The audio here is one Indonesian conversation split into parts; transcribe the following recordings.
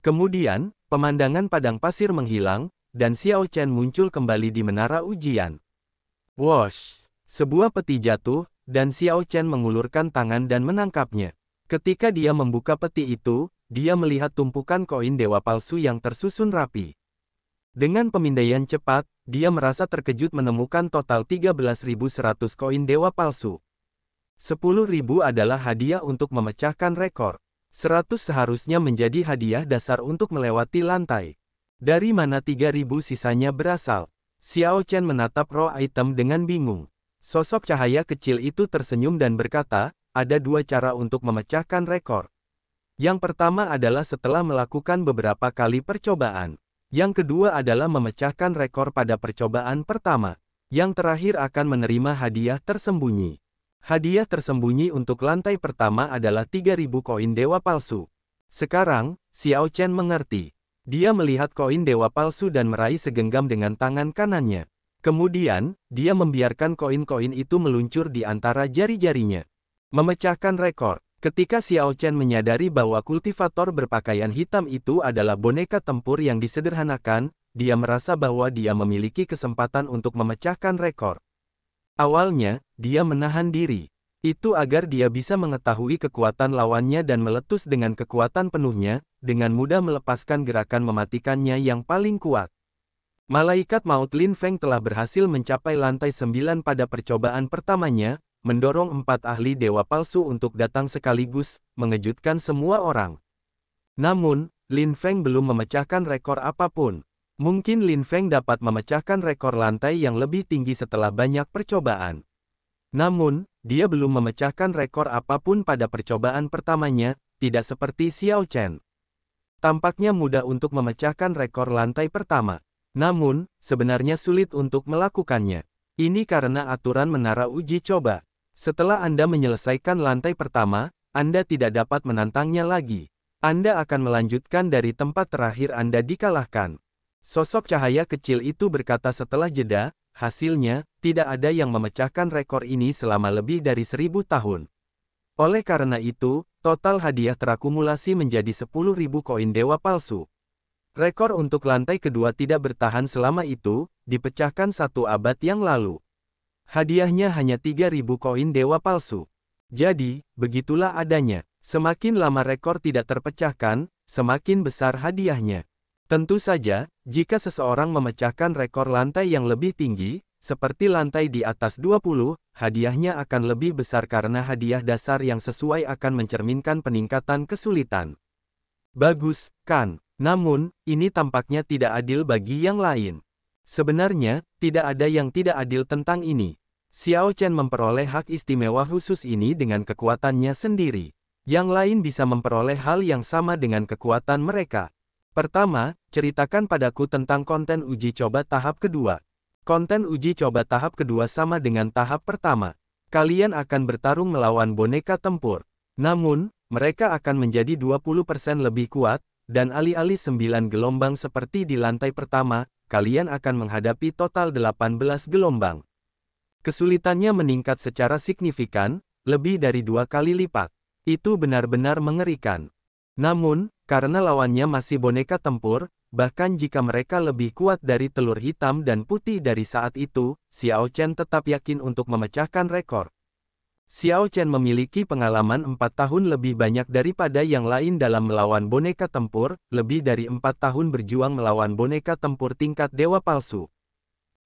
Kemudian, pemandangan padang pasir menghilang, dan Xiao Chen muncul kembali di menara ujian. Wash! Sebuah peti jatuh, dan Xiao Chen mengulurkan tangan dan menangkapnya. Ketika dia membuka peti itu, dia melihat tumpukan koin dewa palsu yang tersusun rapi. Dengan pemindaian cepat, dia merasa terkejut menemukan total 13.100 koin dewa palsu. 10.000 adalah hadiah untuk memecahkan rekor. 100 seharusnya menjadi hadiah dasar untuk melewati lantai. Dari mana 3000 sisanya berasal? Xiao Chen menatap roh item dengan bingung. Sosok cahaya kecil itu tersenyum dan berkata, ada dua cara untuk memecahkan rekor. Yang pertama adalah setelah melakukan beberapa kali percobaan. Yang kedua adalah memecahkan rekor pada percobaan pertama. Yang terakhir akan menerima hadiah tersembunyi. Hadiah tersembunyi untuk lantai pertama adalah 3.000 koin dewa palsu. Sekarang, Xiao Chen mengerti. Dia melihat koin dewa palsu dan meraih segenggam dengan tangan kanannya. Kemudian, dia membiarkan koin-koin itu meluncur di antara jari-jarinya. Memecahkan rekor. Ketika Xiao Chen menyadari bahwa kultivator berpakaian hitam itu adalah boneka tempur yang disederhanakan, dia merasa bahwa dia memiliki kesempatan untuk memecahkan rekor. Awalnya, dia menahan diri. Itu agar dia bisa mengetahui kekuatan lawannya dan meletus dengan kekuatan penuhnya, dengan mudah melepaskan gerakan mematikannya yang paling kuat. Malaikat maut Lin Feng telah berhasil mencapai lantai sembilan pada percobaan pertamanya, mendorong empat ahli dewa palsu untuk datang sekaligus, mengejutkan semua orang. Namun, Lin Feng belum memecahkan rekor apapun. Mungkin Lin Feng dapat memecahkan rekor lantai yang lebih tinggi setelah banyak percobaan. Namun, dia belum memecahkan rekor apapun pada percobaan pertamanya, tidak seperti Xiao Chen. Tampaknya mudah untuk memecahkan rekor lantai pertama. Namun, sebenarnya sulit untuk melakukannya. Ini karena aturan menara uji coba. Setelah Anda menyelesaikan lantai pertama, Anda tidak dapat menantangnya lagi. Anda akan melanjutkan dari tempat terakhir Anda dikalahkan. Sosok cahaya kecil itu berkata setelah jeda, hasilnya, tidak ada yang memecahkan rekor ini selama lebih dari seribu tahun. Oleh karena itu, total hadiah terakumulasi menjadi 10.000 koin dewa palsu. Rekor untuk lantai kedua tidak bertahan selama itu, dipecahkan satu abad yang lalu. Hadiahnya hanya 3.000 koin dewa palsu. Jadi, begitulah adanya. Semakin lama rekor tidak terpecahkan, semakin besar hadiahnya. Tentu saja, jika seseorang memecahkan rekor lantai yang lebih tinggi, seperti lantai di atas 20, hadiahnya akan lebih besar karena hadiah dasar yang sesuai akan mencerminkan peningkatan kesulitan. Bagus, kan? Namun, ini tampaknya tidak adil bagi yang lain. Sebenarnya, tidak ada yang tidak adil tentang ini. Xiao Chen memperoleh hak istimewa khusus ini dengan kekuatannya sendiri. Yang lain bisa memperoleh hal yang sama dengan kekuatan mereka. Pertama, ceritakan padaku tentang konten uji coba tahap kedua. Konten uji coba tahap kedua sama dengan tahap pertama. Kalian akan bertarung melawan boneka tempur. Namun, mereka akan menjadi 20% lebih kuat, dan alih-alih 9 gelombang seperti di lantai pertama, kalian akan menghadapi total 18 gelombang. Kesulitannya meningkat secara signifikan, lebih dari dua kali lipat. Itu benar-benar mengerikan. Namun, karena lawannya masih boneka tempur, bahkan jika mereka lebih kuat dari telur hitam dan putih dari saat itu, Xiao Chen tetap yakin untuk memecahkan rekor. Xiao Chen memiliki pengalaman empat tahun lebih banyak daripada yang lain dalam melawan boneka tempur, lebih dari empat tahun berjuang melawan boneka tempur tingkat dewa palsu.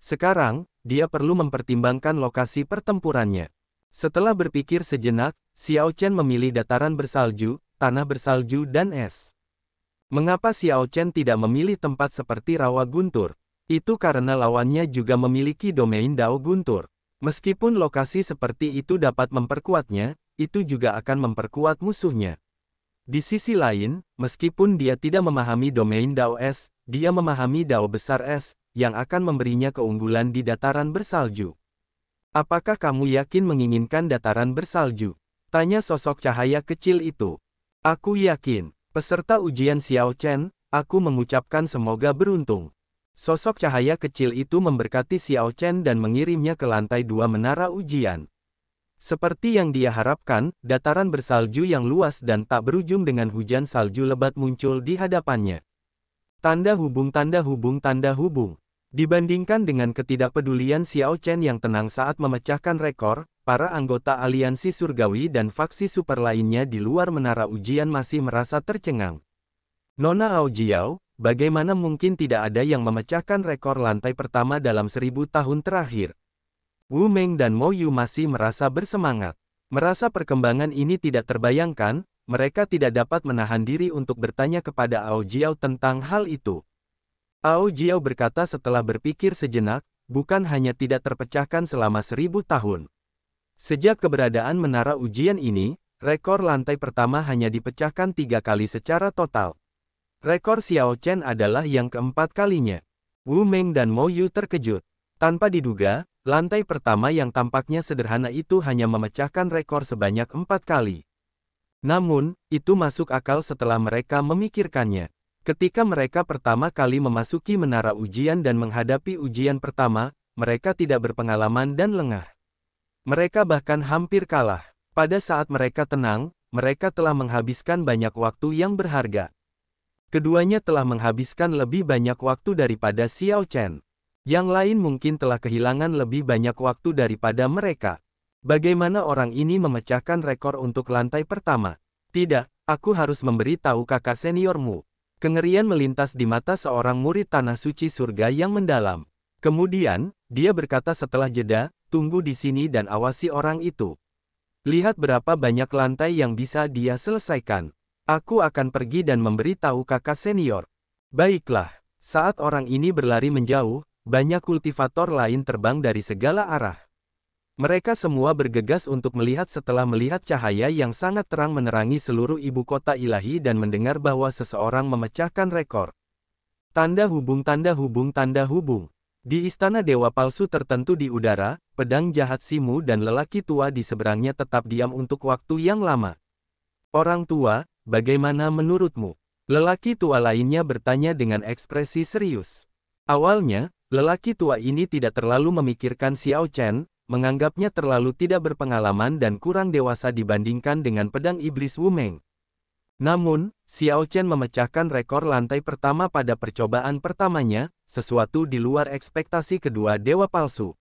Sekarang, dia perlu mempertimbangkan lokasi pertempurannya. Setelah berpikir sejenak, Xiao Chen memilih dataran bersalju, tanah bersalju dan es. Mengapa Xiao Chen tidak memilih tempat seperti rawa guntur? Itu karena lawannya juga memiliki domain Dao guntur. Meskipun lokasi seperti itu dapat memperkuatnya, itu juga akan memperkuat musuhnya. Di sisi lain, meskipun dia tidak memahami domain Dao Es, dia memahami Dao besar Es, yang akan memberinya keunggulan di dataran bersalju. Apakah kamu yakin menginginkan dataran bersalju? Tanya sosok cahaya kecil itu. Aku yakin, peserta ujian Xiao Chen, aku mengucapkan semoga beruntung. Sosok cahaya kecil itu memberkati Xiao Chen dan mengirimnya ke lantai dua menara ujian. Seperti yang dia harapkan, dataran bersalju yang luas dan tak berujung dengan hujan salju lebat muncul di hadapannya. Tanda hubung tanda hubung tanda hubung. Dibandingkan dengan ketidakpedulian Xiao Chen yang tenang saat memecahkan rekor, para anggota aliansi surgawi dan faksi super lainnya di luar menara ujian masih merasa tercengang. Nona Ao Jiao, bagaimana mungkin tidak ada yang memecahkan rekor lantai pertama dalam seribu tahun terakhir? Wu Meng dan Mo Yu masih merasa bersemangat. Merasa perkembangan ini tidak terbayangkan, mereka tidak dapat menahan diri untuk bertanya kepada Ao Jiao tentang hal itu. Ao Jiao berkata setelah berpikir sejenak, bukan hanya tidak terpecahkan selama seribu tahun, Sejak keberadaan menara ujian ini, rekor lantai pertama hanya dipecahkan tiga kali secara total. Rekor Xiao Chen adalah yang keempat kalinya. Wu Meng dan Mo Yu terkejut. Tanpa diduga, lantai pertama yang tampaknya sederhana itu hanya memecahkan rekor sebanyak empat kali. Namun, itu masuk akal setelah mereka memikirkannya. Ketika mereka pertama kali memasuki menara ujian dan menghadapi ujian pertama, mereka tidak berpengalaman dan lengah. Mereka bahkan hampir kalah. Pada saat mereka tenang, mereka telah menghabiskan banyak waktu yang berharga. Keduanya telah menghabiskan lebih banyak waktu daripada Xiao Chen. Yang lain mungkin telah kehilangan lebih banyak waktu daripada mereka. Bagaimana orang ini memecahkan rekor untuk lantai pertama? Tidak, aku harus memberi tahu kakak seniormu. Kengerian melintas di mata seorang murid tanah suci surga yang mendalam. Kemudian, dia berkata setelah jeda, Tunggu di sini dan awasi orang itu. Lihat berapa banyak lantai yang bisa dia selesaikan. Aku akan pergi dan memberi tahu kakak senior. Baiklah, saat orang ini berlari menjauh, banyak kultivator lain terbang dari segala arah. Mereka semua bergegas untuk melihat setelah melihat cahaya yang sangat terang menerangi seluruh ibu kota ilahi dan mendengar bahwa seseorang memecahkan rekor. Tanda hubung tanda hubung tanda hubung. Di istana dewa palsu tertentu di udara, pedang jahat Simu dan lelaki tua di seberangnya tetap diam untuk waktu yang lama. Orang tua, bagaimana menurutmu? Lelaki tua lainnya bertanya dengan ekspresi serius. Awalnya, lelaki tua ini tidak terlalu memikirkan Xiao Chen, menganggapnya terlalu tidak berpengalaman dan kurang dewasa dibandingkan dengan pedang iblis Meng. Namun, Xiao Chen memecahkan rekor lantai pertama pada percobaan pertamanya, sesuatu di luar ekspektasi kedua dewa palsu.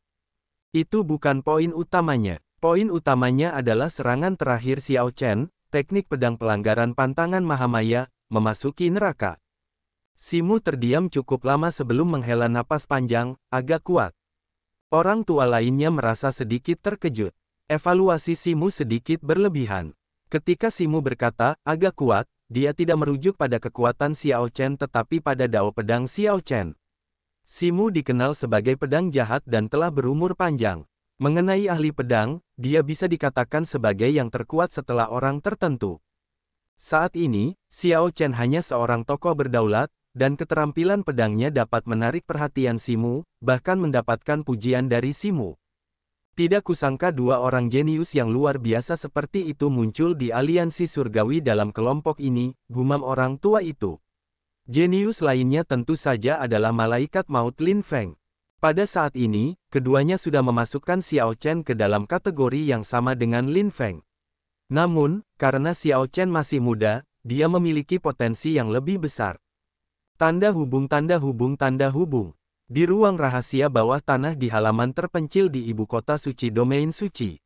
Itu bukan poin utamanya. Poin utamanya adalah serangan terakhir Xiao Chen, teknik pedang pelanggaran pantangan Mahamaya, memasuki neraka. Simu terdiam cukup lama sebelum menghela napas panjang, agak kuat. Orang tua lainnya merasa sedikit terkejut. Evaluasi Simu sedikit berlebihan. Ketika Simu berkata, agak kuat, dia tidak merujuk pada kekuatan Xiao Chen tetapi pada dao pedang Xiao Chen. Simu dikenal sebagai pedang jahat dan telah berumur panjang. Mengenai ahli pedang, dia bisa dikatakan sebagai yang terkuat setelah orang tertentu. Saat ini, Xiao Chen hanya seorang tokoh berdaulat, dan keterampilan pedangnya dapat menarik perhatian Simu, bahkan mendapatkan pujian dari Simu. Tidak kusangka dua orang jenius yang luar biasa seperti itu muncul di aliansi surgawi dalam kelompok ini, gumam orang tua itu. Jenius lainnya tentu saja adalah malaikat maut Lin Feng. Pada saat ini, keduanya sudah memasukkan Xiao Chen ke dalam kategori yang sama dengan Lin Feng. Namun, karena Xiao Chen masih muda, dia memiliki potensi yang lebih besar. Tanda hubung tanda hubung tanda hubung. Di ruang rahasia bawah tanah di halaman terpencil di ibu kota suci domain suci.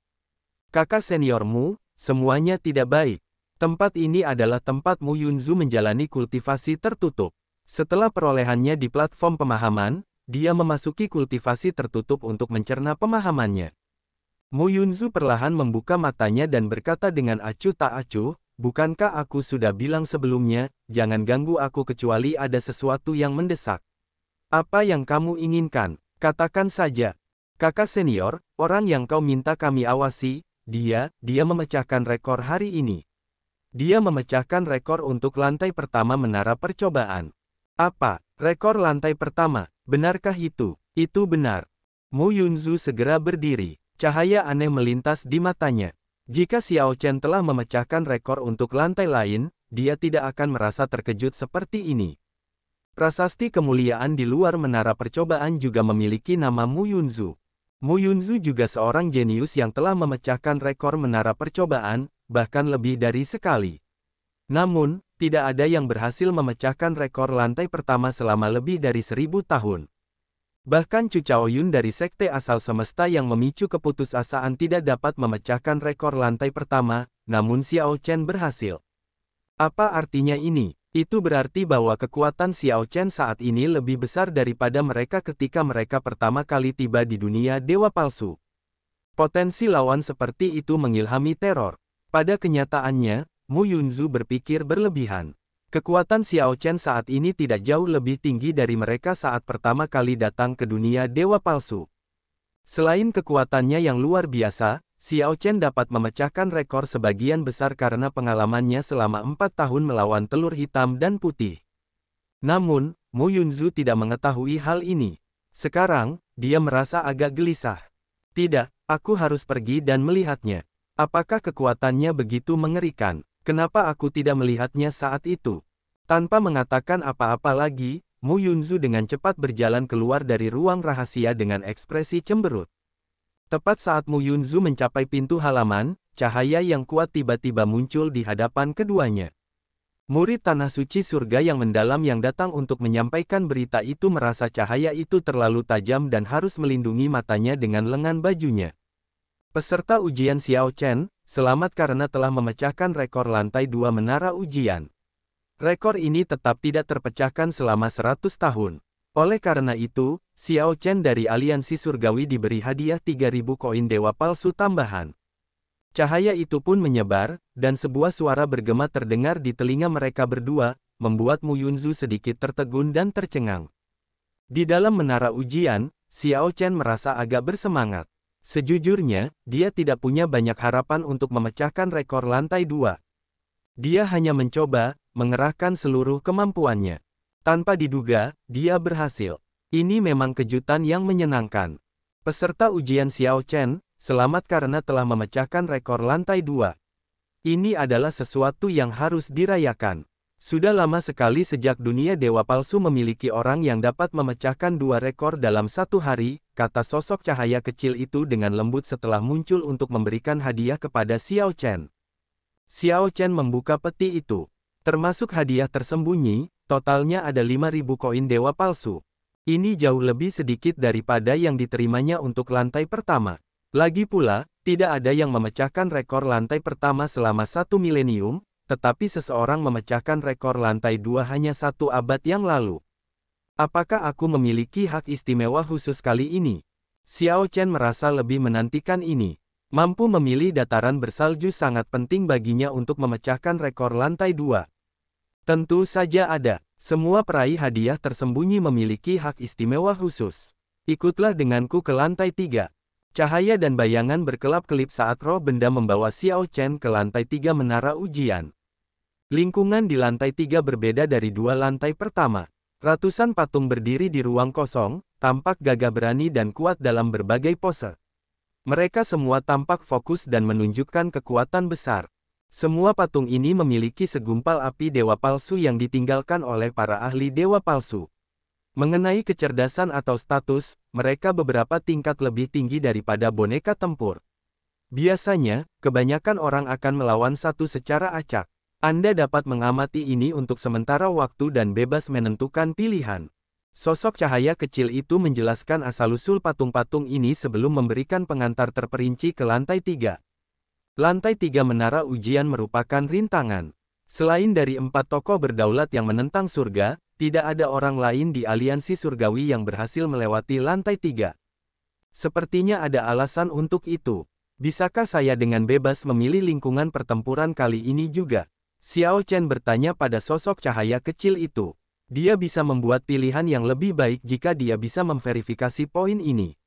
Kakak seniormu, semuanya tidak baik. Tempat ini adalah tempat Mu Yunzu menjalani kultivasi tertutup. Setelah perolehannya di platform pemahaman, dia memasuki kultivasi tertutup untuk mencerna pemahamannya. Mu Yunzu perlahan membuka matanya dan berkata dengan acuh tak acuh, Bukankah aku sudah bilang sebelumnya, jangan ganggu aku kecuali ada sesuatu yang mendesak. Apa yang kamu inginkan? Katakan saja. Kakak senior, orang yang kau minta kami awasi, dia, dia memecahkan rekor hari ini. Dia memecahkan rekor untuk lantai pertama menara percobaan. Apa, rekor lantai pertama, benarkah itu? Itu benar. Mu Yunzu segera berdiri, cahaya aneh melintas di matanya. Jika Xiao Chen telah memecahkan rekor untuk lantai lain, dia tidak akan merasa terkejut seperti ini. Prasasti kemuliaan di luar menara percobaan juga memiliki nama Mu Yunzu. Mu Yunzu juga seorang jenius yang telah memecahkan rekor menara percobaan, bahkan lebih dari sekali. Namun, tidak ada yang berhasil memecahkan rekor lantai pertama selama lebih dari seribu tahun. Bahkan Chu Chaoyun dari Sekte Asal Semesta yang memicu keputusasaan tidak dapat memecahkan rekor lantai pertama, namun Xiao Chen berhasil. Apa artinya ini? Itu berarti bahwa kekuatan Xiao Chen saat ini lebih besar daripada mereka ketika mereka pertama kali tiba di dunia dewa palsu. Potensi lawan seperti itu mengilhami teror. Pada kenyataannya, Mu Yunzu berpikir berlebihan. Kekuatan Xiao Chen saat ini tidak jauh lebih tinggi dari mereka saat pertama kali datang ke dunia dewa palsu. Selain kekuatannya yang luar biasa, Xiao Chen dapat memecahkan rekor sebagian besar karena pengalamannya selama empat tahun melawan telur hitam dan putih. Namun, Mu Yunzu tidak mengetahui hal ini. Sekarang, dia merasa agak gelisah. Tidak, aku harus pergi dan melihatnya. Apakah kekuatannya begitu mengerikan? Kenapa aku tidak melihatnya saat itu? Tanpa mengatakan apa-apa lagi, Mu Yunzu dengan cepat berjalan keluar dari ruang rahasia dengan ekspresi cemberut. Tepat saat Mu Yunzu mencapai pintu halaman, cahaya yang kuat tiba-tiba muncul di hadapan keduanya. Murid Tanah Suci Surga yang mendalam yang datang untuk menyampaikan berita itu merasa cahaya itu terlalu tajam dan harus melindungi matanya dengan lengan bajunya. Peserta ujian Xiao Chen, selamat karena telah memecahkan rekor lantai dua menara ujian. Rekor ini tetap tidak terpecahkan selama 100 tahun. Oleh karena itu, Xiao Chen dari Aliansi Surgawi diberi hadiah 3000 koin dewa palsu tambahan. Cahaya itu pun menyebar, dan sebuah suara bergema terdengar di telinga mereka berdua, membuat Mu Yunzu sedikit tertegun dan tercengang. Di dalam menara ujian, Xiao Chen merasa agak bersemangat. Sejujurnya, dia tidak punya banyak harapan untuk memecahkan rekor lantai dua. Dia hanya mencoba, mengerahkan seluruh kemampuannya. Tanpa diduga, dia berhasil. Ini memang kejutan yang menyenangkan. Peserta ujian Xiao Chen, selamat karena telah memecahkan rekor lantai dua. Ini adalah sesuatu yang harus dirayakan. Sudah lama sekali sejak dunia dewa palsu memiliki orang yang dapat memecahkan dua rekor dalam satu hari, kata sosok cahaya kecil itu dengan lembut setelah muncul untuk memberikan hadiah kepada Xiao Chen. Xiao Chen membuka peti itu. Termasuk hadiah tersembunyi, totalnya ada 5.000 koin dewa palsu. Ini jauh lebih sedikit daripada yang diterimanya untuk lantai pertama. Lagi pula, tidak ada yang memecahkan rekor lantai pertama selama satu milenium, tetapi seseorang memecahkan rekor lantai dua hanya satu abad yang lalu. Apakah aku memiliki hak istimewa khusus kali ini? Xiao Chen merasa lebih menantikan ini. Mampu memilih dataran bersalju sangat penting baginya untuk memecahkan rekor lantai dua. Tentu saja ada. Semua peraih hadiah tersembunyi memiliki hak istimewa khusus. Ikutlah denganku ke lantai tiga. Cahaya dan bayangan berkelap-kelip saat roh benda membawa Xiao Chen ke lantai tiga menara ujian. Lingkungan di lantai tiga berbeda dari dua lantai pertama. Ratusan patung berdiri di ruang kosong, tampak gagah berani dan kuat dalam berbagai pose. Mereka semua tampak fokus dan menunjukkan kekuatan besar. Semua patung ini memiliki segumpal api dewa palsu yang ditinggalkan oleh para ahli dewa palsu. Mengenai kecerdasan atau status, mereka beberapa tingkat lebih tinggi daripada boneka tempur. Biasanya, kebanyakan orang akan melawan satu secara acak. Anda dapat mengamati ini untuk sementara waktu dan bebas menentukan pilihan. Sosok cahaya kecil itu menjelaskan asal-usul patung-patung ini sebelum memberikan pengantar terperinci ke lantai tiga. Lantai tiga menara ujian merupakan rintangan. Selain dari empat tokoh berdaulat yang menentang surga, tidak ada orang lain di aliansi surgawi yang berhasil melewati lantai tiga. Sepertinya ada alasan untuk itu. Bisakah saya dengan bebas memilih lingkungan pertempuran kali ini juga? Xiao Chen bertanya pada sosok cahaya kecil itu. Dia bisa membuat pilihan yang lebih baik jika dia bisa memverifikasi poin ini.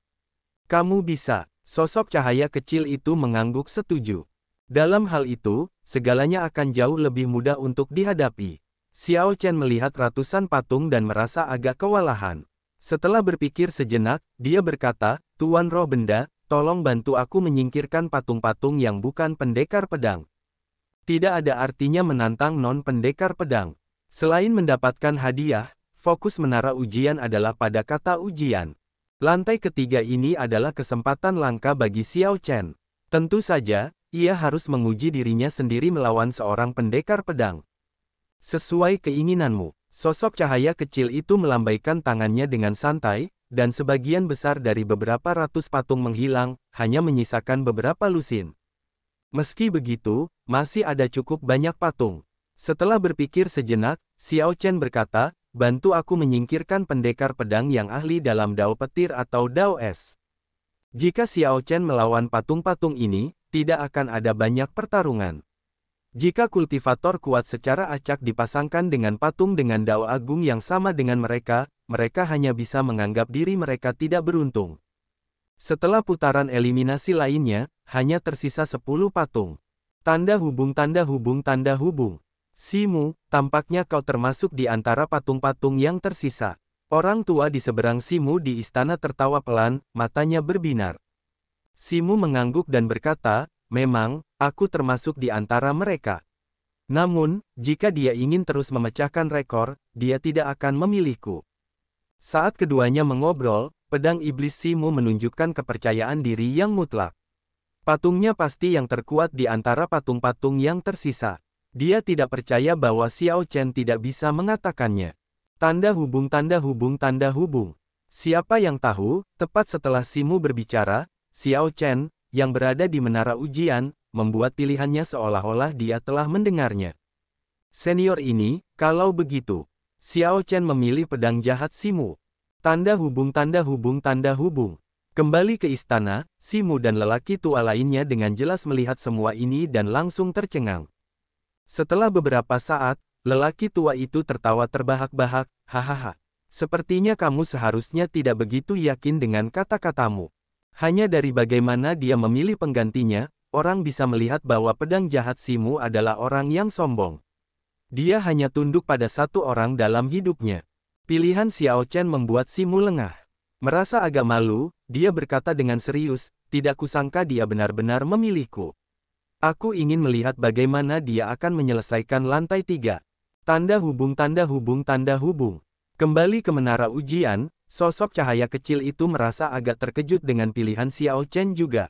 Kamu bisa, Sosok cahaya kecil itu mengangguk setuju. Dalam hal itu, segalanya akan jauh lebih mudah untuk dihadapi. Xiao Chen melihat ratusan patung dan merasa agak kewalahan. Setelah berpikir sejenak, dia berkata, Tuan Roh Benda, tolong bantu aku menyingkirkan patung-patung yang bukan pendekar pedang. Tidak ada artinya menantang non-pendekar pedang. Selain mendapatkan hadiah, fokus menara ujian adalah pada kata ujian. Lantai ketiga ini adalah kesempatan langka bagi Xiao Chen. Tentu saja, ia harus menguji dirinya sendiri melawan seorang pendekar pedang. Sesuai keinginanmu, sosok cahaya kecil itu melambaikan tangannya dengan santai, dan sebagian besar dari beberapa ratus patung menghilang, hanya menyisakan beberapa lusin. Meski begitu, masih ada cukup banyak patung. Setelah berpikir sejenak, Xiao Chen berkata, bantu aku menyingkirkan pendekar pedang yang ahli dalam dao petir atau dao es. Jika Xiao Chen melawan patung-patung ini, tidak akan ada banyak pertarungan. Jika kultivator kuat secara acak dipasangkan dengan patung dengan dao agung yang sama dengan mereka, mereka hanya bisa menganggap diri mereka tidak beruntung. Setelah putaran eliminasi lainnya, hanya tersisa 10 patung. Tanda hubung tanda hubung tanda hubung. Simu, tampaknya kau termasuk di antara patung-patung yang tersisa. Orang tua di seberang Simu di istana tertawa pelan, matanya berbinar. Simu mengangguk dan berkata, memang, aku termasuk di antara mereka. Namun, jika dia ingin terus memecahkan rekor, dia tidak akan memilihku. Saat keduanya mengobrol, pedang iblis Simu menunjukkan kepercayaan diri yang mutlak. Patungnya pasti yang terkuat di antara patung-patung yang tersisa. Dia tidak percaya bahwa Xiao Chen tidak bisa mengatakannya. Tanda hubung tanda hubung tanda hubung. Siapa yang tahu, tepat setelah Simu berbicara, Xiao Chen, yang berada di menara ujian, membuat pilihannya seolah-olah dia telah mendengarnya. Senior ini, kalau begitu, Xiao Chen memilih pedang jahat Simu. Tanda hubung tanda hubung tanda hubung. Kembali ke istana, Simu dan lelaki tua lainnya dengan jelas melihat semua ini dan langsung tercengang. Setelah beberapa saat, lelaki tua itu tertawa terbahak-bahak, hahaha. Sepertinya kamu seharusnya tidak begitu yakin dengan kata-katamu. Hanya dari bagaimana dia memilih penggantinya, orang bisa melihat bahwa pedang jahat Simu adalah orang yang sombong. Dia hanya tunduk pada satu orang dalam hidupnya. Pilihan Xiao Chen membuat Simu lengah. Merasa agak malu, dia berkata dengan serius, tidak kusangka dia benar-benar memilihku. Aku ingin melihat bagaimana dia akan menyelesaikan lantai tiga. Tanda hubung tanda hubung tanda hubung. Kembali ke menara ujian, sosok cahaya kecil itu merasa agak terkejut dengan pilihan Xiao Chen juga.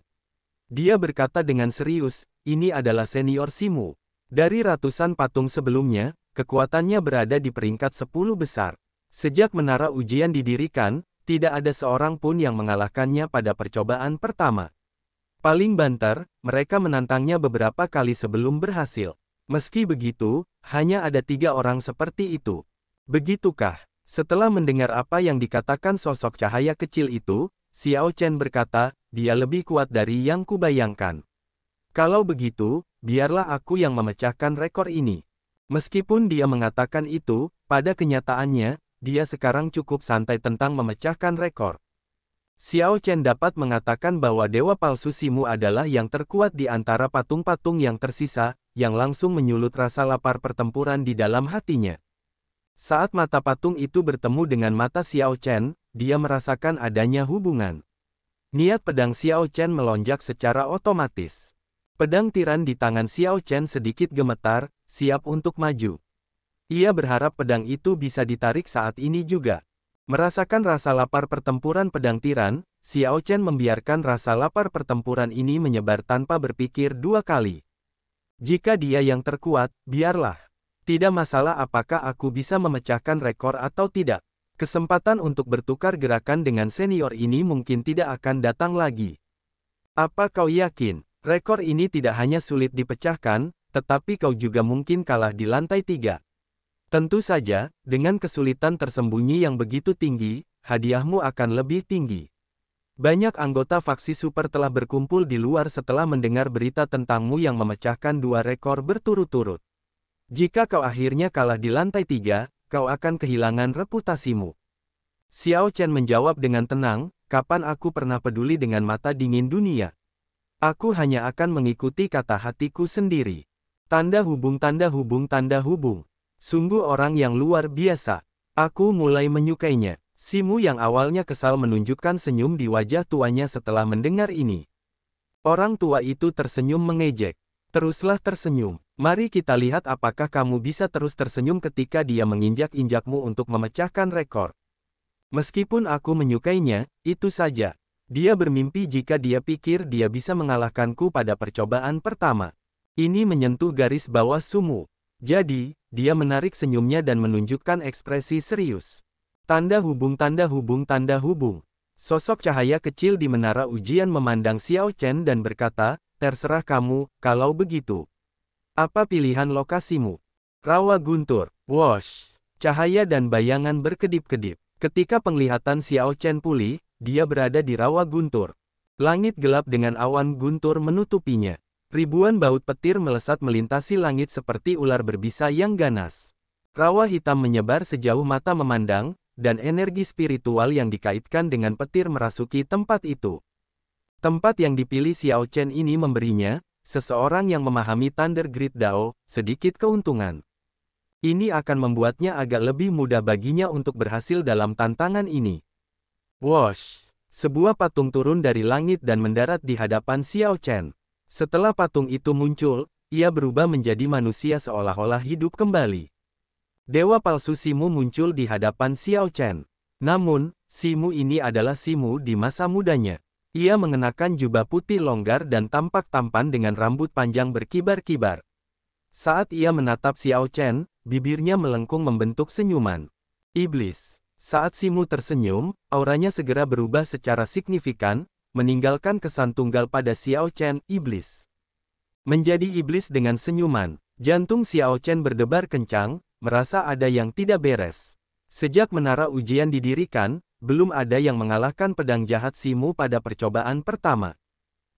Dia berkata dengan serius, ini adalah senior Simu. Dari ratusan patung sebelumnya, kekuatannya berada di peringkat 10 besar. Sejak menara ujian didirikan, tidak ada seorang pun yang mengalahkannya pada percobaan pertama. Paling banter, mereka menantangnya beberapa kali sebelum berhasil. Meski begitu, hanya ada tiga orang seperti itu. Begitukah? Setelah mendengar apa yang dikatakan sosok cahaya kecil itu, Xiao Chen berkata, dia lebih kuat dari yang kubayangkan. Kalau begitu, biarlah aku yang memecahkan rekor ini. Meskipun dia mengatakan itu, pada kenyataannya, dia sekarang cukup santai tentang memecahkan rekor. Xiao Chen dapat mengatakan bahwa dewa palsu Simu adalah yang terkuat di antara patung-patung yang tersisa, yang langsung menyulut rasa lapar pertempuran di dalam hatinya. Saat mata patung itu bertemu dengan mata Xiao Chen, dia merasakan adanya hubungan. Niat pedang Xiao Chen melonjak secara otomatis. Pedang tiran di tangan Xiao Chen sedikit gemetar, siap untuk maju. Ia berharap pedang itu bisa ditarik saat ini juga. Merasakan rasa lapar pertempuran pedang tiran, Xiao Chen membiarkan rasa lapar pertempuran ini menyebar tanpa berpikir dua kali. Jika dia yang terkuat, biarlah. Tidak masalah apakah aku bisa memecahkan rekor atau tidak. Kesempatan untuk bertukar gerakan dengan senior ini mungkin tidak akan datang lagi. Apa kau yakin, rekor ini tidak hanya sulit dipecahkan, tetapi kau juga mungkin kalah di lantai tiga. Tentu saja, dengan kesulitan tersembunyi yang begitu tinggi, hadiahmu akan lebih tinggi. Banyak anggota faksi super telah berkumpul di luar setelah mendengar berita tentangmu yang memecahkan dua rekor berturut-turut. Jika kau akhirnya kalah di lantai tiga, kau akan kehilangan reputasimu. Xiao Chen menjawab dengan tenang, kapan aku pernah peduli dengan mata dingin dunia? Aku hanya akan mengikuti kata hatiku sendiri. Tanda hubung tanda hubung tanda hubung. Sungguh orang yang luar biasa. Aku mulai menyukainya. Simu yang awalnya kesal menunjukkan senyum di wajah tuanya setelah mendengar ini. Orang tua itu tersenyum mengejek. Teruslah tersenyum. Mari kita lihat apakah kamu bisa terus tersenyum ketika dia menginjak-injakmu untuk memecahkan rekor. Meskipun aku menyukainya, itu saja. Dia bermimpi jika dia pikir dia bisa mengalahkanku pada percobaan pertama. Ini menyentuh garis bawah sumu. Jadi, dia menarik senyumnya dan menunjukkan ekspresi serius. Tanda hubung tanda hubung tanda hubung. Sosok cahaya kecil di menara ujian memandang Xiao Chen dan berkata, terserah kamu, kalau begitu. Apa pilihan lokasimu? Rawa guntur, wash, cahaya dan bayangan berkedip-kedip. Ketika penglihatan Xiao Chen pulih, dia berada di rawa guntur. Langit gelap dengan awan guntur menutupinya. Ribuan baut petir melesat melintasi langit seperti ular berbisa yang ganas. Rawa hitam menyebar sejauh mata memandang, dan energi spiritual yang dikaitkan dengan petir merasuki tempat itu. Tempat yang dipilih Xiao Chen ini memberinya, seseorang yang memahami Thunder Grid Dao, sedikit keuntungan. Ini akan membuatnya agak lebih mudah baginya untuk berhasil dalam tantangan ini. Wash! Sebuah patung turun dari langit dan mendarat di hadapan Xiao Chen. Setelah patung itu muncul, ia berubah menjadi manusia seolah-olah hidup kembali. Dewa palsu Simu muncul di hadapan Xiao Chen. Namun, Simu ini adalah Simu di masa mudanya. Ia mengenakan jubah putih longgar dan tampak tampan dengan rambut panjang berkibar-kibar. Saat ia menatap Xiao Chen, bibirnya melengkung membentuk senyuman. Iblis. Saat Simu tersenyum, auranya segera berubah secara signifikan, meninggalkan kesan tunggal pada Xiao Chen, iblis. Menjadi iblis dengan senyuman, jantung Xiao Chen berdebar kencang, merasa ada yang tidak beres. Sejak menara ujian didirikan, belum ada yang mengalahkan pedang jahat Simu pada percobaan pertama.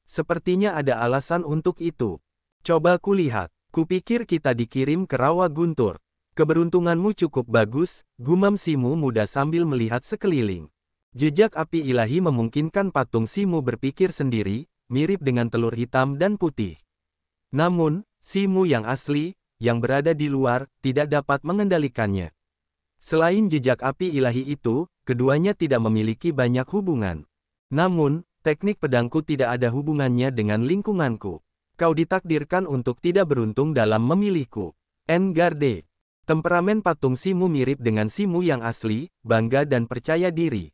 Sepertinya ada alasan untuk itu. Coba kulihat, kupikir kita dikirim ke rawa guntur. Keberuntunganmu cukup bagus, gumam Simu muda sambil melihat sekeliling. Jejak api ilahi memungkinkan patung Simu berpikir sendiri, mirip dengan telur hitam dan putih. Namun, Simu yang asli, yang berada di luar, tidak dapat mengendalikannya. Selain jejak api ilahi itu, keduanya tidak memiliki banyak hubungan. Namun, teknik pedangku tidak ada hubungannya dengan lingkunganku. Kau ditakdirkan untuk tidak beruntung dalam memilihku. Engarde. Temperamen patung Simu mirip dengan Simu yang asli, bangga dan percaya diri.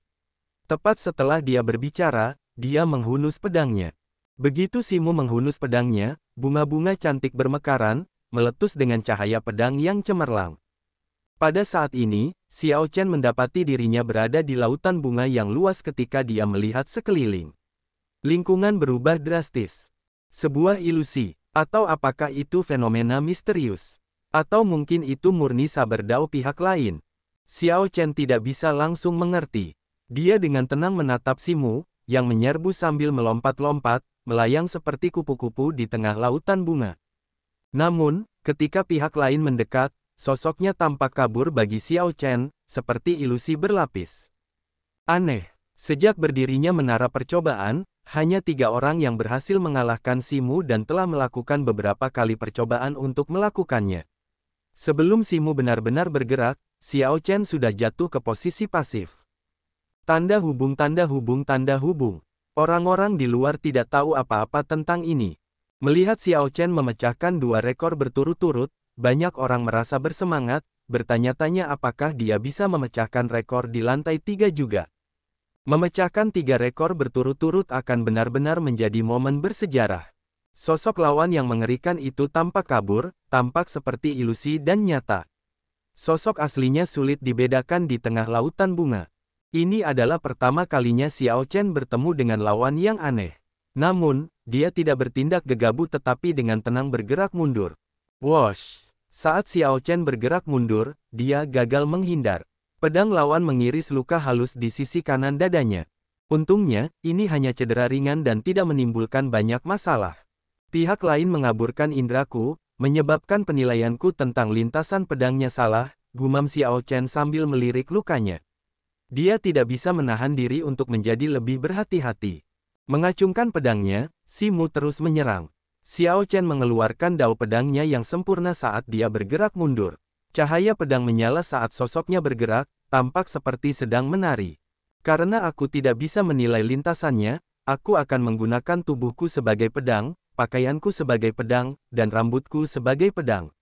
Tepat setelah dia berbicara, dia menghunus pedangnya. Begitu Simu menghunus pedangnya, bunga-bunga cantik bermekaran, meletus dengan cahaya pedang yang cemerlang. Pada saat ini, Xiao Chen mendapati dirinya berada di lautan bunga yang luas ketika dia melihat sekeliling. Lingkungan berubah drastis. Sebuah ilusi, atau apakah itu fenomena misterius? Atau mungkin itu murni sabar dao pihak lain? Xiao Chen tidak bisa langsung mengerti. Dia dengan tenang menatap Simu, yang menyerbu sambil melompat-lompat, melayang seperti kupu-kupu di tengah lautan bunga. Namun, ketika pihak lain mendekat, sosoknya tampak kabur bagi Xiao Chen, seperti ilusi berlapis. Aneh, sejak berdirinya menara percobaan, hanya tiga orang yang berhasil mengalahkan Simu dan telah melakukan beberapa kali percobaan untuk melakukannya. Sebelum Simu benar-benar bergerak, Xiao Chen sudah jatuh ke posisi pasif. Tanda hubung tanda hubung tanda hubung. Orang-orang di luar tidak tahu apa-apa tentang ini. Melihat Xiao Chen memecahkan dua rekor berturut-turut, banyak orang merasa bersemangat, bertanya-tanya apakah dia bisa memecahkan rekor di lantai tiga juga. Memecahkan tiga rekor berturut-turut akan benar-benar menjadi momen bersejarah. Sosok lawan yang mengerikan itu tampak kabur, tampak seperti ilusi dan nyata. Sosok aslinya sulit dibedakan di tengah lautan bunga. Ini adalah pertama kalinya Xiao Chen bertemu dengan lawan yang aneh. Namun, dia tidak bertindak gegabah tetapi dengan tenang bergerak mundur. Wash! Saat Xiao Chen bergerak mundur, dia gagal menghindar. Pedang lawan mengiris luka halus di sisi kanan dadanya. Untungnya, ini hanya cedera ringan dan tidak menimbulkan banyak masalah. Pihak lain mengaburkan indraku, menyebabkan penilaianku tentang lintasan pedangnya salah, gumam Xiao Chen sambil melirik lukanya. Dia tidak bisa menahan diri untuk menjadi lebih berhati-hati. Mengacungkan pedangnya, Simu terus menyerang. Xiao Chen mengeluarkan dao pedangnya yang sempurna saat dia bergerak mundur. Cahaya pedang menyala saat sosoknya bergerak, tampak seperti sedang menari. Karena aku tidak bisa menilai lintasannya, aku akan menggunakan tubuhku sebagai pedang, pakaianku sebagai pedang, dan rambutku sebagai pedang.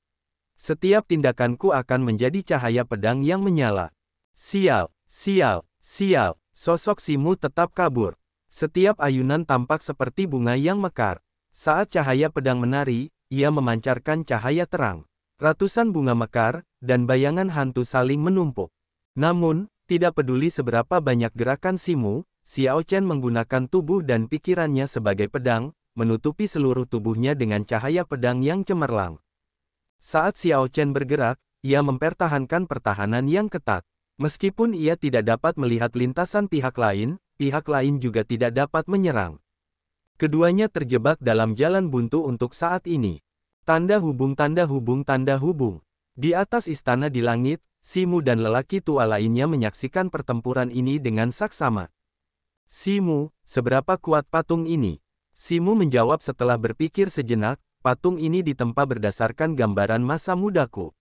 Setiap tindakanku akan menjadi cahaya pedang yang menyala. Sial, Sial, sial, sosok Simu tetap kabur. Setiap ayunan tampak seperti bunga yang mekar. Saat cahaya pedang menari, ia memancarkan cahaya terang. Ratusan bunga mekar, dan bayangan hantu saling menumpuk. Namun, tidak peduli seberapa banyak gerakan Simu, Xiao Chen menggunakan tubuh dan pikirannya sebagai pedang, menutupi seluruh tubuhnya dengan cahaya pedang yang cemerlang. Saat Xiao Chen bergerak, ia mempertahankan pertahanan yang ketat. Meskipun ia tidak dapat melihat lintasan pihak lain, pihak lain juga tidak dapat menyerang. Keduanya terjebak dalam jalan buntu untuk saat ini. Tanda hubung tanda hubung tanda hubung. Di atas istana di langit, Simu dan lelaki tua lainnya menyaksikan pertempuran ini dengan saksama. Simu, seberapa kuat patung ini? Simu menjawab setelah berpikir sejenak, patung ini ditempa berdasarkan gambaran masa mudaku.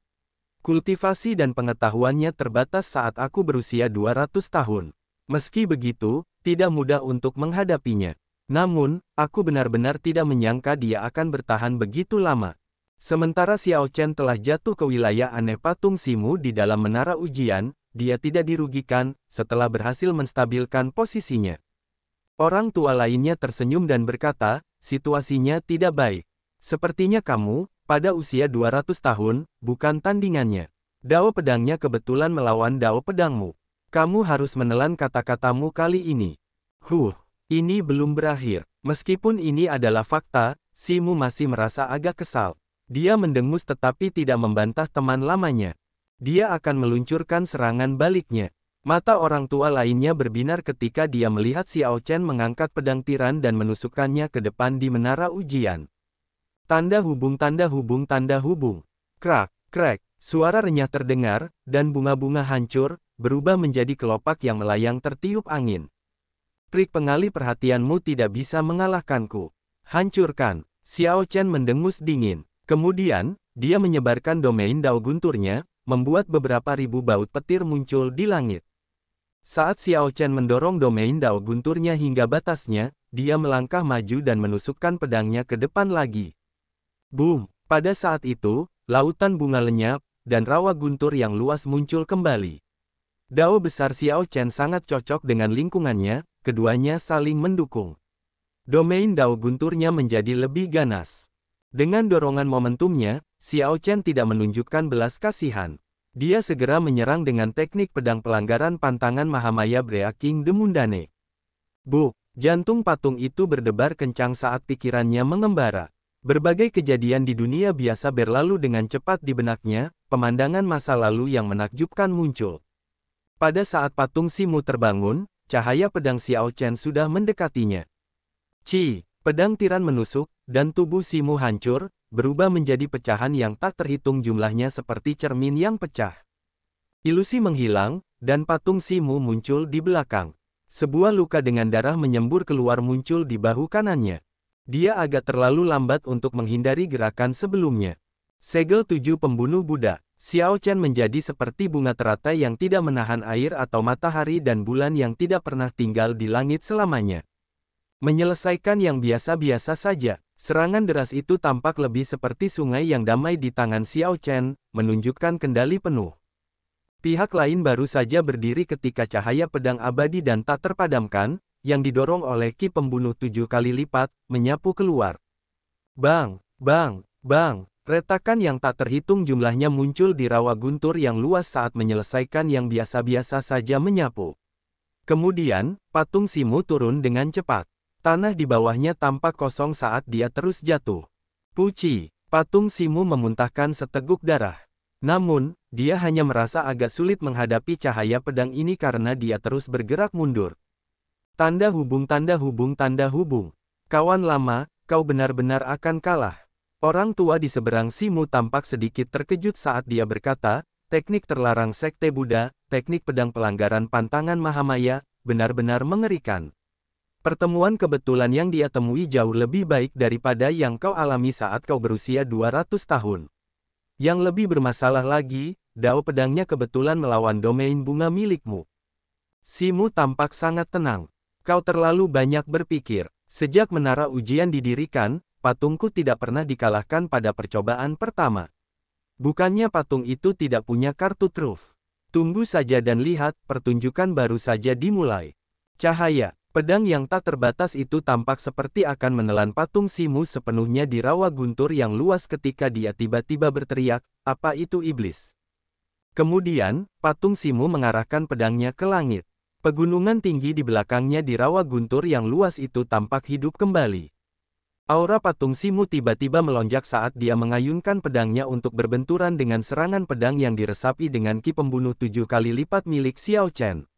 Kultivasi dan pengetahuannya terbatas saat aku berusia 200 tahun. Meski begitu, tidak mudah untuk menghadapinya. Namun, aku benar-benar tidak menyangka dia akan bertahan begitu lama. Sementara Xiao Chen telah jatuh ke wilayah aneh patung Simu di dalam menara ujian, dia tidak dirugikan setelah berhasil menstabilkan posisinya. Orang tua lainnya tersenyum dan berkata, situasinya tidak baik. Sepertinya kamu, pada usia 200 tahun, bukan tandingannya. Dao pedangnya kebetulan melawan dao pedangmu. Kamu harus menelan kata-katamu kali ini. Huh, ini belum berakhir. Meskipun ini adalah fakta, Simu masih merasa agak kesal. Dia mendengus tetapi tidak membantah teman lamanya. Dia akan meluncurkan serangan baliknya. Mata orang tua lainnya berbinar ketika dia melihat Xiao Chen mengangkat pedang tiran dan menusukkannya ke depan di menara ujian. Tanda hubung tanda hubung tanda hubung. Krak, krek, suara renyah terdengar, dan bunga-bunga hancur, berubah menjadi kelopak yang melayang tertiup angin. Trik pengalih perhatianmu tidak bisa mengalahkanku. Hancurkan, Xiao Chen mendengus dingin. Kemudian, dia menyebarkan domain dao gunturnya, membuat beberapa ribu baut petir muncul di langit. Saat Xiao Chen mendorong domain dao gunturnya hingga batasnya, dia melangkah maju dan menusukkan pedangnya ke depan lagi. Boom! Pada saat itu, lautan bunga lenyap, dan rawa guntur yang luas muncul kembali. Dao besar Xiao Chen sangat cocok dengan lingkungannya, keduanya saling mendukung. Domain Dao gunturnya menjadi lebih ganas. Dengan dorongan momentumnya, Xiao Chen tidak menunjukkan belas kasihan. Dia segera menyerang dengan teknik pedang pelanggaran pantangan Mahamaya Breaking Demundane. Bu, jantung patung itu berdebar kencang saat pikirannya mengembara. Berbagai kejadian di dunia biasa berlalu dengan cepat di benaknya, pemandangan masa lalu yang menakjubkan muncul. Pada saat patung Simu terbangun, cahaya pedang Xiao Chen sudah mendekatinya. Ci, pedang tiran menusuk, dan tubuh Simu hancur, berubah menjadi pecahan yang tak terhitung jumlahnya seperti cermin yang pecah. Ilusi menghilang, dan patung Simu muncul di belakang. Sebuah luka dengan darah menyembur keluar muncul di bahu kanannya. Dia agak terlalu lambat untuk menghindari gerakan sebelumnya. Segel tujuh pembunuh Buddha, Xiao Chen menjadi seperti bunga teratai yang tidak menahan air atau matahari dan bulan yang tidak pernah tinggal di langit selamanya. Menyelesaikan yang biasa-biasa saja, serangan deras itu tampak lebih seperti sungai yang damai di tangan Xiao Chen, menunjukkan kendali penuh. Pihak lain baru saja berdiri ketika cahaya pedang abadi dan tak terpadamkan, yang didorong oleh Ki pembunuh tujuh kali lipat, menyapu keluar. Bang, bang, bang, retakan yang tak terhitung jumlahnya muncul di rawa guntur yang luas saat menyelesaikan yang biasa-biasa saja menyapu. Kemudian, patung Simu turun dengan cepat. Tanah di bawahnya tampak kosong saat dia terus jatuh. Puci, patung Simu memuntahkan seteguk darah. Namun, dia hanya merasa agak sulit menghadapi cahaya pedang ini karena dia terus bergerak mundur. Tanda hubung tanda hubung tanda hubung. Kawan lama, kau benar-benar akan kalah. Orang tua di seberang Simu tampak sedikit terkejut saat dia berkata, teknik terlarang sekte Buddha, teknik pedang pelanggaran pantangan Mahamaya, benar-benar mengerikan. Pertemuan kebetulan yang dia temui jauh lebih baik daripada yang kau alami saat kau berusia 200 tahun. Yang lebih bermasalah lagi, dao pedangnya kebetulan melawan domain bunga milikmu. Simu tampak sangat tenang. Kau terlalu banyak berpikir. Sejak menara ujian didirikan, patungku tidak pernah dikalahkan pada percobaan pertama. Bukannya patung itu tidak punya kartu truf. Tunggu saja dan lihat, pertunjukan baru saja dimulai. Cahaya, pedang yang tak terbatas itu tampak seperti akan menelan patung Simu sepenuhnya di rawa guntur yang luas ketika dia tiba-tiba berteriak, apa itu iblis? Kemudian, patung Simu mengarahkan pedangnya ke langit. Pegunungan tinggi di belakangnya di rawa guntur yang luas itu tampak hidup kembali. Aura patung Simu tiba-tiba melonjak saat dia mengayunkan pedangnya untuk berbenturan dengan serangan pedang yang diresapi dengan ki pembunuh tujuh kali lipat milik Xiao Chen.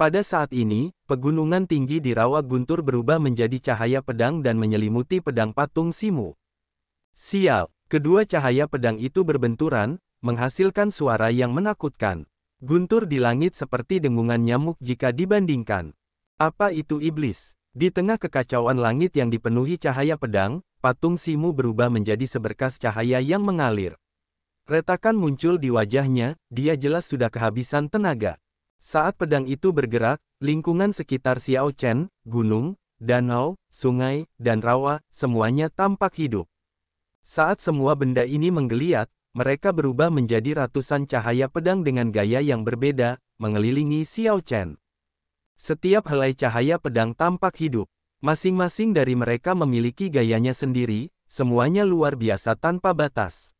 Pada saat ini, pegunungan tinggi di rawa guntur berubah menjadi cahaya pedang dan menyelimuti pedang patung Simu. Sial, kedua cahaya pedang itu berbenturan, menghasilkan suara yang menakutkan. Guntur di langit seperti dengungan nyamuk jika dibandingkan. Apa itu iblis? Di tengah kekacauan langit yang dipenuhi cahaya pedang, patung Simu berubah menjadi seberkas cahaya yang mengalir. Retakan muncul di wajahnya, dia jelas sudah kehabisan tenaga. Saat pedang itu bergerak, lingkungan sekitar Xiao Chen, gunung, danau, sungai, dan rawa, semuanya tampak hidup. Saat semua benda ini menggeliat, mereka berubah menjadi ratusan cahaya pedang dengan gaya yang berbeda, mengelilingi Xiao Chen. Setiap helai cahaya pedang tampak hidup. Masing-masing dari mereka memiliki gayanya sendiri, semuanya luar biasa tanpa batas.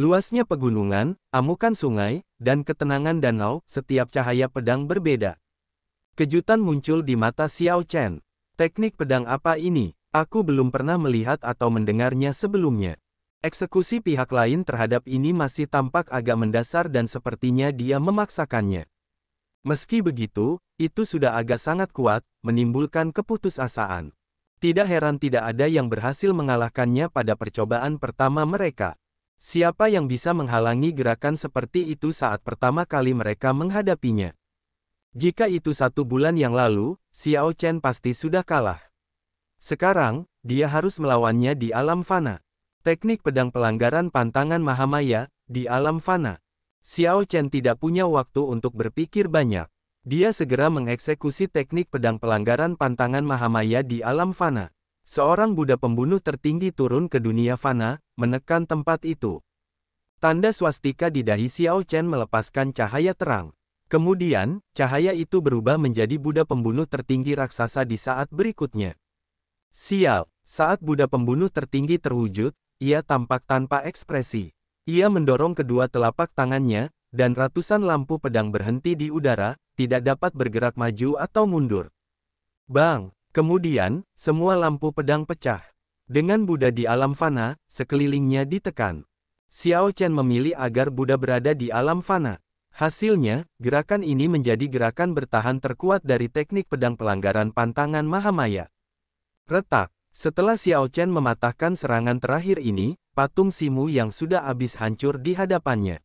Luasnya pegunungan, amukan sungai, dan ketenangan danau, setiap cahaya pedang berbeda. Kejutan muncul di mata Xiao Chen. Teknik pedang apa ini? Aku belum pernah melihat atau mendengarnya sebelumnya. Eksekusi pihak lain terhadap ini masih tampak agak mendasar dan sepertinya dia memaksakannya. Meski begitu, itu sudah agak sangat kuat, menimbulkan keputusasaan. Tidak heran tidak ada yang berhasil mengalahkannya pada percobaan pertama mereka. Siapa yang bisa menghalangi gerakan seperti itu saat pertama kali mereka menghadapinya? Jika itu satu bulan yang lalu, Xiao Chen pasti sudah kalah. Sekarang, dia harus melawannya di alam fana. Teknik pedang pelanggaran pantangan Mahamaya, di alam fana. Xiao Chen tidak punya waktu untuk berpikir banyak. Dia segera mengeksekusi teknik pedang pelanggaran pantangan Mahamaya di alam fana. Seorang Buddha pembunuh tertinggi turun ke dunia fana, menekan tempat itu. Tanda swastika di dahi Xiao Chen melepaskan cahaya terang. Kemudian, cahaya itu berubah menjadi Buddha pembunuh tertinggi raksasa di saat berikutnya. Sial, saat Buddha pembunuh tertinggi terwujud, ia tampak tanpa ekspresi. Ia mendorong kedua telapak tangannya, dan ratusan lampu pedang berhenti di udara, tidak dapat bergerak maju atau mundur. Bang! Kemudian, semua lampu pedang pecah. Dengan Buddha di alam fana, sekelilingnya ditekan. Xiao Chen memilih agar Buddha berada di alam fana. Hasilnya, gerakan ini menjadi gerakan bertahan terkuat dari teknik pedang pelanggaran pantangan Mahamaya. Retak. Setelah Xiao Chen mematahkan serangan terakhir ini, patung Simu yang sudah habis hancur di hadapannya.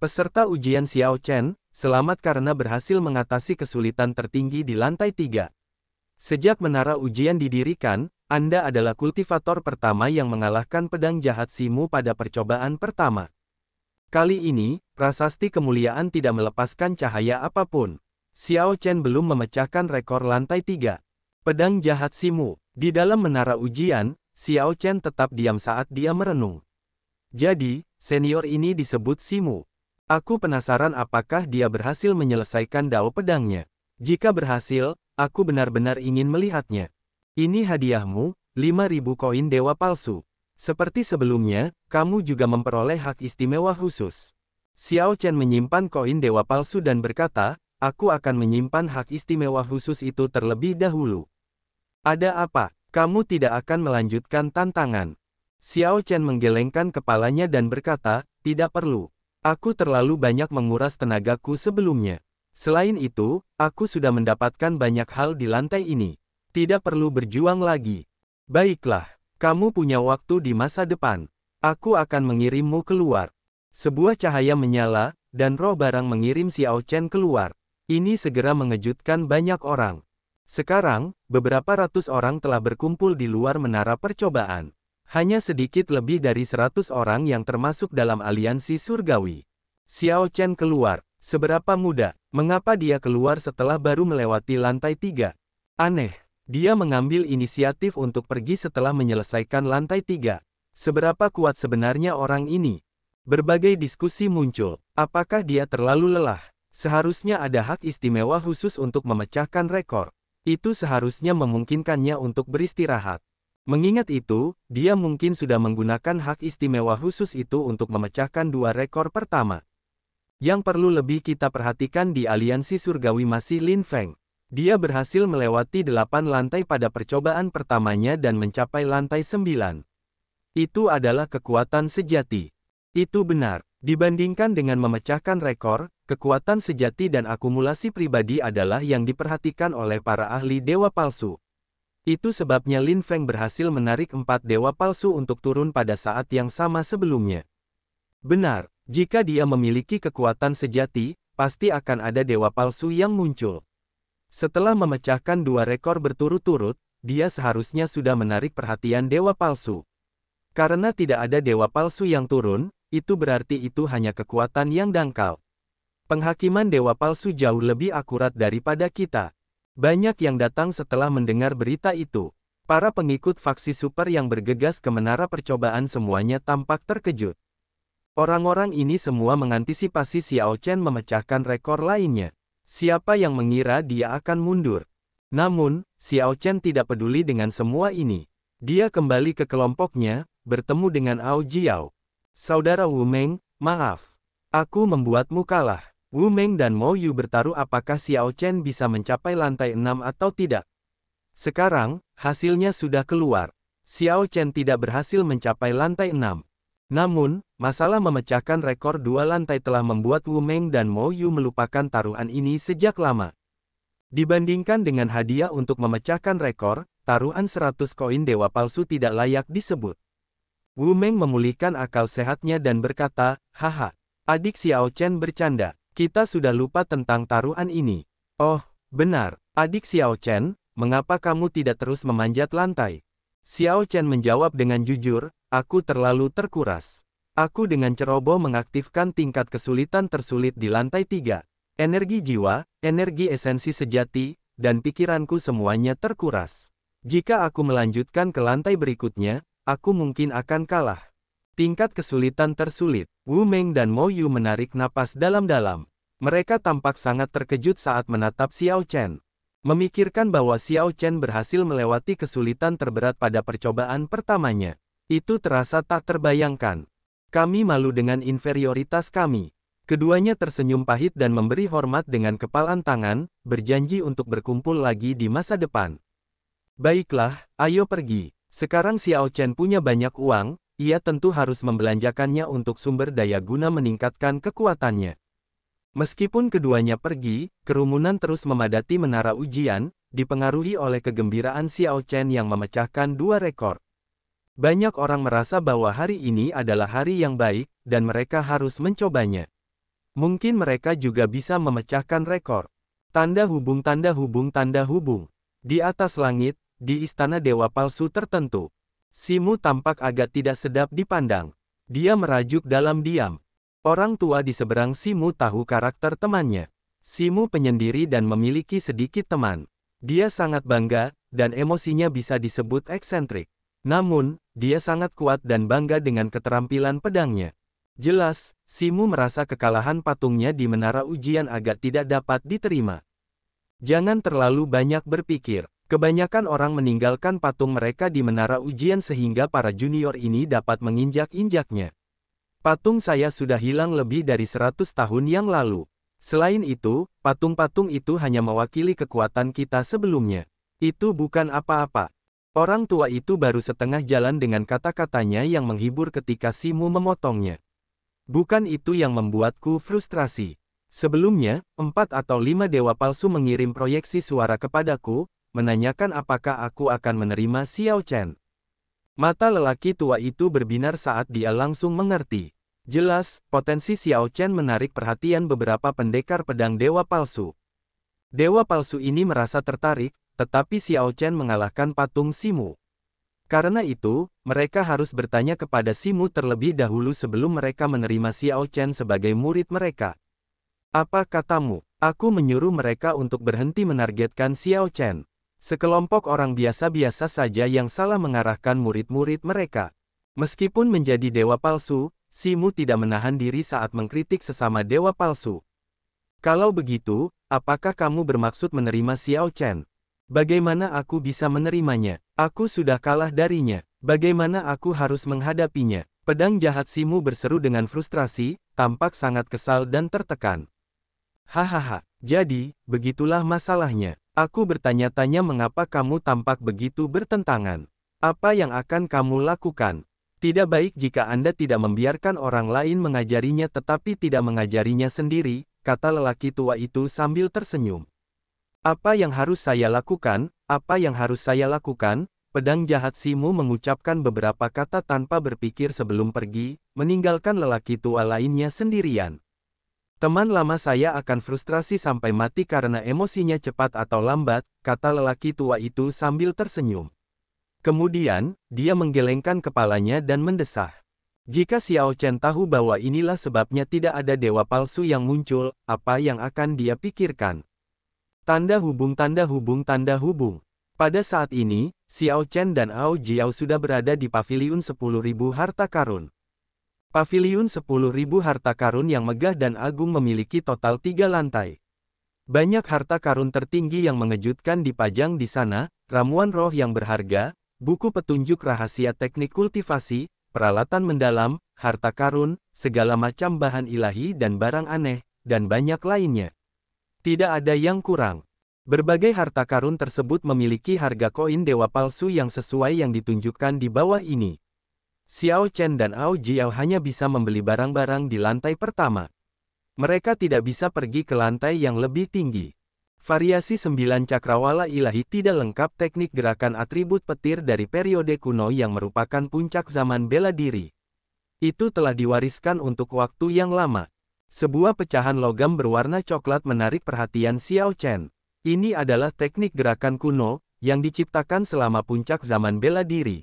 Peserta ujian Xiao Chen, selamat karena berhasil mengatasi kesulitan tertinggi di lantai tiga. Sejak menara ujian didirikan, Anda adalah kultivator pertama yang mengalahkan pedang jahat Simu pada percobaan pertama. Kali ini, prasasti kemuliaan tidak melepaskan cahaya apapun. Xiao Chen belum memecahkan rekor lantai tiga. Pedang jahat Simu, di dalam menara ujian, Xiao Chen tetap diam saat dia merenung. Jadi, senior ini disebut Simu. Aku penasaran apakah dia berhasil menyelesaikan dao pedangnya. Jika berhasil, aku benar-benar ingin melihatnya. Ini hadiahmu, 5000 koin dewa palsu. Seperti sebelumnya, kamu juga memperoleh hak istimewa khusus. Xiao Chen menyimpan koin dewa palsu dan berkata, aku akan menyimpan hak istimewa khusus itu terlebih dahulu. Ada apa? Kamu tidak akan melanjutkan tantangan. Xiao Chen menggelengkan kepalanya dan berkata, tidak perlu. Aku terlalu banyak menguras tenagaku sebelumnya. Selain itu, aku sudah mendapatkan banyak hal di lantai ini. Tidak perlu berjuang lagi. Baiklah, kamu punya waktu di masa depan. Aku akan mengirimmu keluar. Sebuah cahaya menyala, dan roh barang mengirim Xiao Chen keluar. Ini segera mengejutkan banyak orang. Sekarang, beberapa ratus orang telah berkumpul di luar menara percobaan. Hanya sedikit lebih dari seratus orang yang termasuk dalam aliansi surgawi. Xiao Chen keluar. Seberapa muda? Mengapa dia keluar setelah baru melewati lantai tiga? Aneh. Dia mengambil inisiatif untuk pergi setelah menyelesaikan lantai tiga. Seberapa kuat sebenarnya orang ini? Berbagai diskusi muncul. Apakah dia terlalu lelah? Seharusnya ada hak istimewa khusus untuk memecahkan rekor. Itu seharusnya memungkinkannya untuk beristirahat. Mengingat itu, dia mungkin sudah menggunakan hak istimewa khusus itu untuk memecahkan dua rekor pertama. Yang perlu lebih kita perhatikan di aliansi surgawi masih Lin Feng. Dia berhasil melewati delapan lantai pada percobaan pertamanya dan mencapai lantai sembilan. Itu adalah kekuatan sejati. Itu benar. Dibandingkan dengan memecahkan rekor, Kekuatan sejati dan akumulasi pribadi adalah yang diperhatikan oleh para ahli dewa palsu. Itu sebabnya Lin Feng berhasil menarik empat dewa palsu untuk turun pada saat yang sama sebelumnya. Benar, jika dia memiliki kekuatan sejati, pasti akan ada dewa palsu yang muncul. Setelah memecahkan dua rekor berturut-turut, dia seharusnya sudah menarik perhatian dewa palsu. Karena tidak ada dewa palsu yang turun, itu berarti itu hanya kekuatan yang dangkal. Penghakiman dewa palsu jauh lebih akurat daripada kita. Banyak yang datang setelah mendengar berita itu. Para pengikut faksi super yang bergegas ke menara percobaan semuanya tampak terkejut. Orang-orang ini semua mengantisipasi Xiao Chen memecahkan rekor lainnya. Siapa yang mengira dia akan mundur? Namun, Xiao Chen tidak peduli dengan semua ini. Dia kembali ke kelompoknya, bertemu dengan Ao Jiao. Saudara Wu Meng, maaf. Aku membuatmu kalah. Wu Meng dan Mo Yu bertaruh apakah Xiao Chen bisa mencapai lantai 6 atau tidak. Sekarang, hasilnya sudah keluar. Xiao Chen tidak berhasil mencapai lantai 6. Namun, masalah memecahkan rekor dua lantai telah membuat Wu Meng dan Mo Yu melupakan taruhan ini sejak lama. Dibandingkan dengan hadiah untuk memecahkan rekor, taruhan 100 koin dewa palsu tidak layak disebut. Wu Meng memulihkan akal sehatnya dan berkata, Haha, adik Xiao Chen bercanda. Kita sudah lupa tentang taruhan ini. Oh, benar. Adik Xiao Chen, mengapa kamu tidak terus memanjat lantai? Xiao Chen menjawab dengan jujur, aku terlalu terkuras. Aku dengan ceroboh mengaktifkan tingkat kesulitan tersulit di lantai tiga. Energi jiwa, energi esensi sejati, dan pikiranku semuanya terkuras. Jika aku melanjutkan ke lantai berikutnya, aku mungkin akan kalah. Tingkat kesulitan tersulit, Wu Meng dan Mo Yu menarik napas dalam-dalam. Mereka tampak sangat terkejut saat menatap Xiao Chen. Memikirkan bahwa Xiao Chen berhasil melewati kesulitan terberat pada percobaan pertamanya. Itu terasa tak terbayangkan. Kami malu dengan inferioritas kami. Keduanya tersenyum pahit dan memberi hormat dengan kepalan tangan, berjanji untuk berkumpul lagi di masa depan. Baiklah, ayo pergi. Sekarang Xiao Chen punya banyak uang, ia tentu harus membelanjakannya untuk sumber daya guna meningkatkan kekuatannya. Meskipun keduanya pergi, kerumunan terus memadati menara ujian, dipengaruhi oleh kegembiraan Xiao Chen yang memecahkan dua rekor. Banyak orang merasa bahwa hari ini adalah hari yang baik, dan mereka harus mencobanya. Mungkin mereka juga bisa memecahkan rekor. Tanda hubung tanda hubung tanda hubung. Di atas langit, di istana dewa palsu tertentu. Simu tampak agak tidak sedap dipandang. Dia merajuk dalam diam. Orang tua di seberang Simu tahu karakter temannya. Simu penyendiri dan memiliki sedikit teman. Dia sangat bangga, dan emosinya bisa disebut eksentrik. Namun, dia sangat kuat dan bangga dengan keterampilan pedangnya. Jelas, Simu merasa kekalahan patungnya di menara ujian agak tidak dapat diterima. Jangan terlalu banyak berpikir. Kebanyakan orang meninggalkan patung mereka di menara ujian sehingga para junior ini dapat menginjak-injaknya. Patung saya sudah hilang lebih dari 100 tahun yang lalu. Selain itu, patung-patung itu hanya mewakili kekuatan kita sebelumnya. Itu bukan apa-apa. Orang tua itu baru setengah jalan dengan kata-katanya yang menghibur ketika Simu memotongnya. Bukan itu yang membuatku frustrasi. Sebelumnya, empat atau lima dewa palsu mengirim proyeksi suara kepadaku, menanyakan apakah aku akan menerima Xiao Chen. Mata lelaki tua itu berbinar saat dia langsung mengerti. Jelas, potensi Xiao Chen menarik perhatian beberapa pendekar pedang dewa palsu. Dewa palsu ini merasa tertarik, tetapi Xiao Chen mengalahkan patung Simu. Karena itu, mereka harus bertanya kepada Simu terlebih dahulu sebelum mereka menerima Xiao Chen sebagai murid mereka. Apa katamu? Aku menyuruh mereka untuk berhenti menargetkan Xiao Chen. Sekelompok orang biasa-biasa saja yang salah mengarahkan murid-murid mereka. Meskipun menjadi dewa palsu, Simu tidak menahan diri saat mengkritik sesama dewa palsu. Kalau begitu, apakah kamu bermaksud menerima Xiao Chen? Bagaimana aku bisa menerimanya? Aku sudah kalah darinya. Bagaimana aku harus menghadapinya? Pedang jahat Simu berseru dengan frustrasi, tampak sangat kesal dan tertekan. Hahaha, jadi, begitulah masalahnya. Aku bertanya-tanya mengapa kamu tampak begitu bertentangan. Apa yang akan kamu lakukan? Tidak baik jika Anda tidak membiarkan orang lain mengajarinya tetapi tidak mengajarinya sendiri, kata lelaki tua itu sambil tersenyum. Apa yang harus saya lakukan? Apa yang harus saya lakukan? Pedang jahat Simu mengucapkan beberapa kata tanpa berpikir sebelum pergi, meninggalkan lelaki tua lainnya sendirian. Teman lama saya akan frustrasi sampai mati karena emosinya cepat atau lambat, kata lelaki tua itu sambil tersenyum. Kemudian, dia menggelengkan kepalanya dan mendesah. Jika Xiao Chen tahu bahwa inilah sebabnya tidak ada dewa palsu yang muncul, apa yang akan dia pikirkan? Tanda hubung tanda hubung tanda hubung. Pada saat ini, Xiao Chen dan Ao Jiao sudah berada di Paviliun 10.000 Harta Karun. Paviliun 10.000 harta karun yang megah dan agung memiliki total tiga lantai. Banyak harta karun tertinggi yang mengejutkan dipajang di sana, ramuan roh yang berharga, buku petunjuk rahasia teknik kultivasi, peralatan mendalam, harta karun, segala macam bahan ilahi dan barang aneh, dan banyak lainnya. Tidak ada yang kurang. Berbagai harta karun tersebut memiliki harga koin dewa palsu yang sesuai yang ditunjukkan di bawah ini. Xiao Chen dan Ao Jiao hanya bisa membeli barang-barang di lantai pertama. Mereka tidak bisa pergi ke lantai yang lebih tinggi. Variasi sembilan cakrawala ilahi tidak lengkap teknik gerakan atribut petir dari periode kuno yang merupakan puncak zaman bela diri. Itu telah diwariskan untuk waktu yang lama. Sebuah pecahan logam berwarna coklat menarik perhatian Xiao Chen. Ini adalah teknik gerakan kuno, yang diciptakan selama puncak zaman bela diri.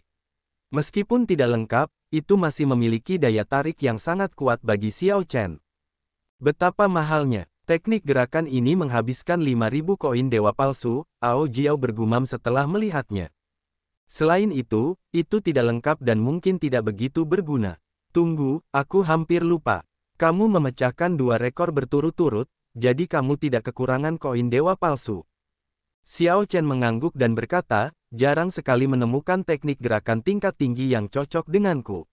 Meskipun tidak lengkap, itu masih memiliki daya tarik yang sangat kuat bagi Xiao Chen. Betapa mahalnya, teknik gerakan ini menghabiskan 5.000 koin dewa palsu, Ao Jiao bergumam setelah melihatnya. Selain itu, itu tidak lengkap dan mungkin tidak begitu berguna. Tunggu, aku hampir lupa. Kamu memecahkan dua rekor berturut-turut, jadi kamu tidak kekurangan koin dewa palsu. Xiao Chen mengangguk dan berkata, jarang sekali menemukan teknik gerakan tingkat tinggi yang cocok denganku.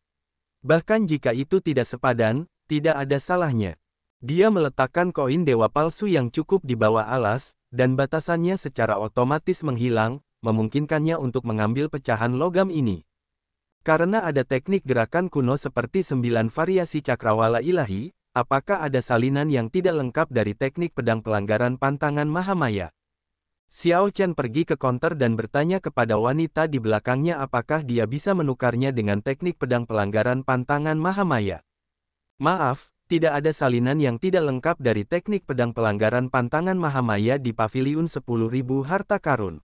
Bahkan jika itu tidak sepadan, tidak ada salahnya. Dia meletakkan koin dewa palsu yang cukup di bawah alas, dan batasannya secara otomatis menghilang, memungkinkannya untuk mengambil pecahan logam ini. Karena ada teknik gerakan kuno seperti sembilan variasi cakrawala ilahi, apakah ada salinan yang tidak lengkap dari teknik pedang pelanggaran pantangan Mahamaya? Xiao Chen pergi ke konter dan bertanya kepada wanita di belakangnya apakah dia bisa menukarnya dengan teknik pedang pelanggaran pantangan Mahamaya. Maaf, tidak ada salinan yang tidak lengkap dari teknik pedang pelanggaran pantangan Mahamaya di Paviliun 10.000 Harta Karun.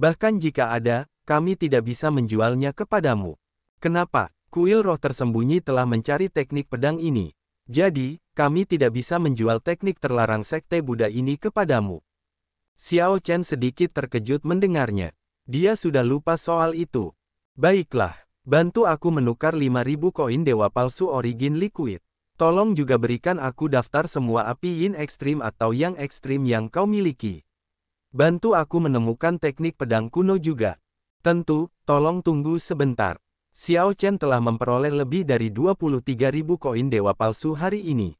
Bahkan jika ada, kami tidak bisa menjualnya kepadamu. Kenapa? Kuil roh tersembunyi telah mencari teknik pedang ini. Jadi, kami tidak bisa menjual teknik terlarang sekte Buddha ini kepadamu. Xiao Chen sedikit terkejut mendengarnya. Dia sudah lupa soal itu. Baiklah, bantu aku menukar 5000 koin dewa palsu origin liquid. Tolong juga berikan aku daftar semua api yin ekstrim atau yang ekstrim yang kau miliki. Bantu aku menemukan teknik pedang kuno juga. Tentu, tolong tunggu sebentar. Xiao Chen telah memperoleh lebih dari ribu koin dewa palsu hari ini.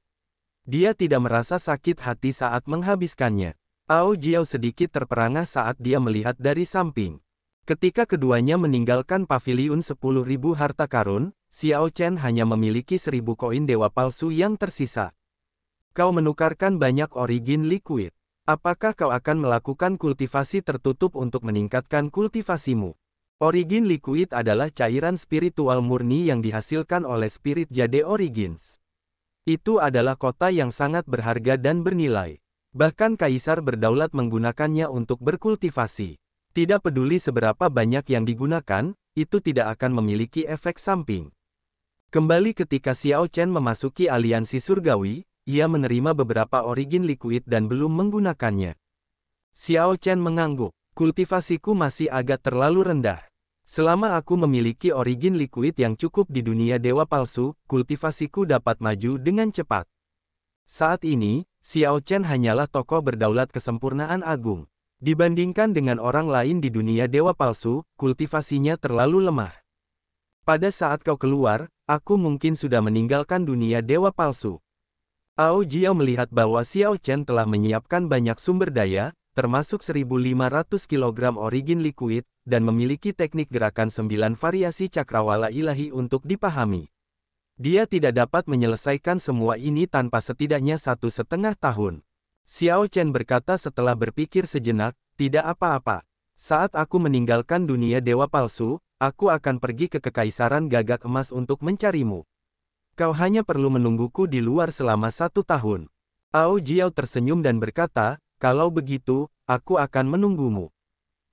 Dia tidak merasa sakit hati saat menghabiskannya. Ao Jiao sedikit terperangah saat dia melihat dari samping. Ketika keduanya meninggalkan paviliun 10.000 harta karun, Xiao Chen hanya memiliki 1.000 koin dewa palsu yang tersisa. Kau menukarkan banyak origin liquid. Apakah kau akan melakukan kultivasi tertutup untuk meningkatkan kultivasimu? Origin liquid adalah cairan spiritual murni yang dihasilkan oleh spirit jade origins. Itu adalah kota yang sangat berharga dan bernilai. Bahkan kaisar berdaulat menggunakannya untuk berkultivasi. Tidak peduli seberapa banyak yang digunakan, itu tidak akan memiliki efek samping. Kembali ketika Xiao Chen memasuki aliansi surgawi, ia menerima beberapa origin liquid dan belum menggunakannya. Xiao Chen mengangguk, kultivasiku masih agak terlalu rendah. Selama aku memiliki origin liquid yang cukup di dunia dewa palsu, kultivasiku dapat maju dengan cepat. Saat ini, Xiao Chen hanyalah tokoh berdaulat kesempurnaan agung. Dibandingkan dengan orang lain di dunia dewa palsu, kultivasinya terlalu lemah. Pada saat kau keluar, aku mungkin sudah meninggalkan dunia dewa palsu. Ao Jiao melihat bahwa Xiao Chen telah menyiapkan banyak sumber daya, termasuk 1.500 kg origin liquid, dan memiliki teknik gerakan 9 variasi cakrawala ilahi untuk dipahami. Dia tidak dapat menyelesaikan semua ini tanpa setidaknya satu setengah tahun. Xiao Chen berkata setelah berpikir sejenak, tidak apa-apa. Saat aku meninggalkan dunia dewa palsu, aku akan pergi ke kekaisaran gagak emas untuk mencarimu. Kau hanya perlu menungguku di luar selama satu tahun. Ao Jiao tersenyum dan berkata, kalau begitu, aku akan menunggumu.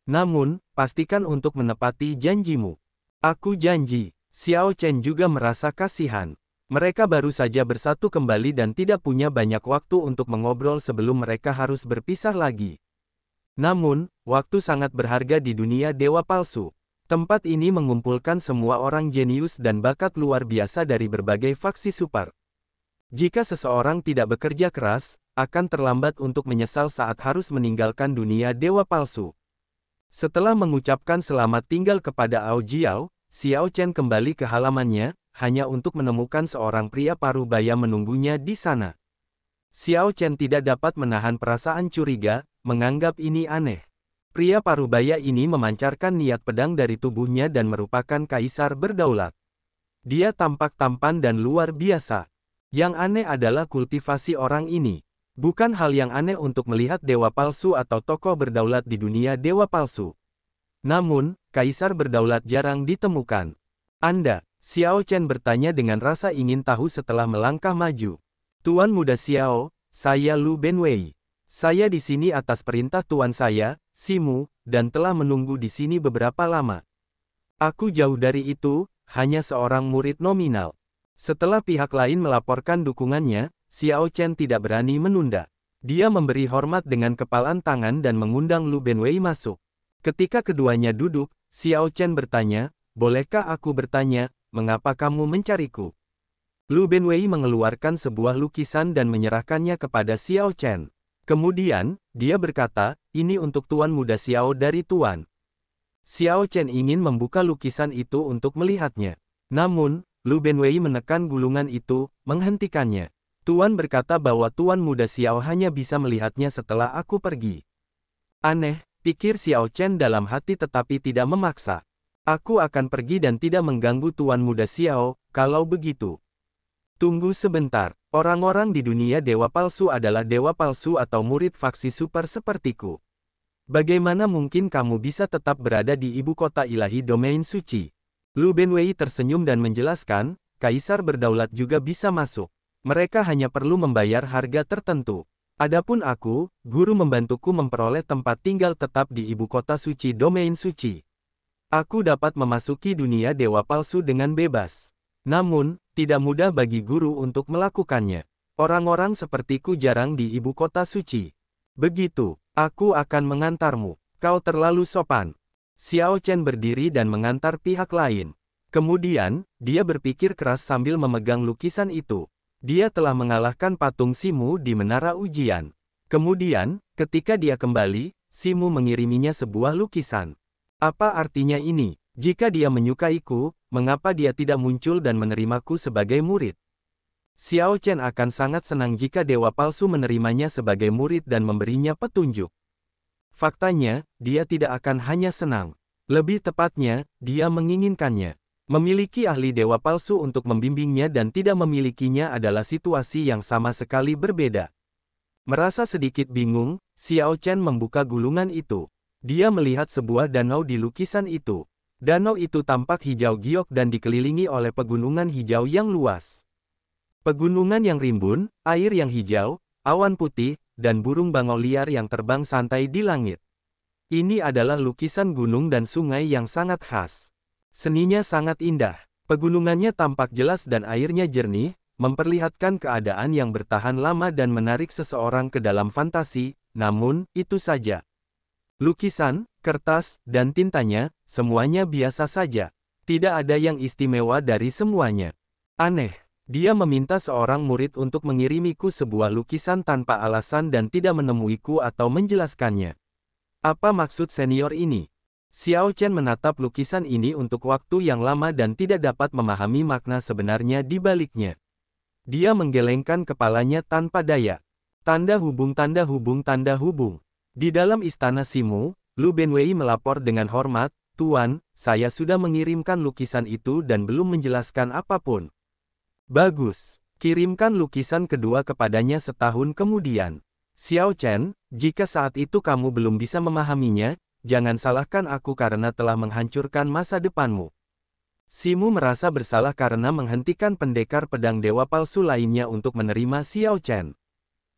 Namun, pastikan untuk menepati janjimu. Aku janji. Xiao Chen juga merasa kasihan. Mereka baru saja bersatu kembali dan tidak punya banyak waktu untuk mengobrol sebelum mereka harus berpisah lagi. Namun, waktu sangat berharga di dunia dewa palsu. Tempat ini mengumpulkan semua orang jenius dan bakat luar biasa dari berbagai faksi super. Jika seseorang tidak bekerja keras, akan terlambat untuk menyesal saat harus meninggalkan dunia dewa palsu. Setelah mengucapkan selamat tinggal kepada Ao Jiao, Xiao Chen kembali ke halamannya, hanya untuk menemukan seorang pria paruh baya menunggunya di sana. Xiao Chen tidak dapat menahan perasaan curiga, menganggap ini aneh. Pria paruh baya ini memancarkan niat pedang dari tubuhnya dan merupakan kaisar berdaulat. Dia tampak tampan dan luar biasa. Yang aneh adalah kultivasi orang ini. Bukan hal yang aneh untuk melihat dewa palsu atau tokoh berdaulat di dunia dewa palsu. Namun, kaisar berdaulat jarang ditemukan. Anda, Xiao Chen bertanya dengan rasa ingin tahu setelah melangkah maju. Tuan muda Xiao, saya Lu Benwei. Saya di sini atas perintah tuan saya, Simu, dan telah menunggu di sini beberapa lama. Aku jauh dari itu, hanya seorang murid nominal. Setelah pihak lain melaporkan dukungannya, Xiao Chen tidak berani menunda. Dia memberi hormat dengan kepalan tangan dan mengundang Lu Benwei masuk. Ketika keduanya duduk, Xiao Chen bertanya, Bolehkah aku bertanya, mengapa kamu mencariku? Lu Benwei mengeluarkan sebuah lukisan dan menyerahkannya kepada Xiao Chen. Kemudian, dia berkata, ini untuk tuan muda Xiao dari tuan. Xiao Chen ingin membuka lukisan itu untuk melihatnya. Namun, Lu Benwei menekan gulungan itu, menghentikannya. Tuan berkata bahwa tuan muda Xiao hanya bisa melihatnya setelah aku pergi. Aneh, Pikir Xiao Chen dalam hati tetapi tidak memaksa. Aku akan pergi dan tidak mengganggu tuan muda Xiao, kalau begitu. Tunggu sebentar, orang-orang di dunia dewa palsu adalah dewa palsu atau murid faksi super sepertiku. Bagaimana mungkin kamu bisa tetap berada di ibu kota ilahi domain suci? Lu Benwei tersenyum dan menjelaskan, kaisar berdaulat juga bisa masuk. Mereka hanya perlu membayar harga tertentu. Adapun aku, guru membantuku memperoleh tempat tinggal tetap di ibu kota suci domain suci. Aku dapat memasuki dunia dewa palsu dengan bebas. Namun, tidak mudah bagi guru untuk melakukannya. Orang-orang sepertiku jarang di ibu kota suci. Begitu, aku akan mengantarmu. Kau terlalu sopan. Xiao Chen berdiri dan mengantar pihak lain. Kemudian, dia berpikir keras sambil memegang lukisan itu. Dia telah mengalahkan patung Simu di Menara Ujian. Kemudian, ketika dia kembali, Simu mengiriminya sebuah lukisan. Apa artinya ini? Jika dia menyukaiku, mengapa dia tidak muncul dan menerimaku sebagai murid? Xiao Chen akan sangat senang jika dewa palsu menerimanya sebagai murid dan memberinya petunjuk. Faktanya, dia tidak akan hanya senang. Lebih tepatnya, dia menginginkannya. Memiliki ahli dewa palsu untuk membimbingnya dan tidak memilikinya adalah situasi yang sama sekali berbeda. Merasa sedikit bingung, Xiao Chen membuka gulungan itu. Dia melihat sebuah danau di lukisan itu. Danau itu tampak hijau giok dan dikelilingi oleh pegunungan hijau yang luas. Pegunungan yang rimbun, air yang hijau, awan putih, dan burung bangau liar yang terbang santai di langit. Ini adalah lukisan gunung dan sungai yang sangat khas. Seninya sangat indah, pegunungannya tampak jelas dan airnya jernih, memperlihatkan keadaan yang bertahan lama dan menarik seseorang ke dalam fantasi, namun, itu saja. Lukisan, kertas, dan tintanya, semuanya biasa saja. Tidak ada yang istimewa dari semuanya. Aneh, dia meminta seorang murid untuk mengirimiku sebuah lukisan tanpa alasan dan tidak menemuiku atau menjelaskannya. Apa maksud senior ini? Xiao Chen menatap lukisan ini untuk waktu yang lama dan tidak dapat memahami makna sebenarnya di baliknya. Dia menggelengkan kepalanya tanpa daya. Tanda hubung tanda hubung tanda hubung. Di dalam istana Simu, Lu Benwei melapor dengan hormat, Tuan, saya sudah mengirimkan lukisan itu dan belum menjelaskan apapun. Bagus. Kirimkan lukisan kedua kepadanya setahun kemudian. Xiao Chen, jika saat itu kamu belum bisa memahaminya, jangan salahkan aku karena telah menghancurkan masa depanmu. Simu merasa bersalah karena menghentikan pendekar pedang dewa palsu lainnya untuk menerima Xiao Chen.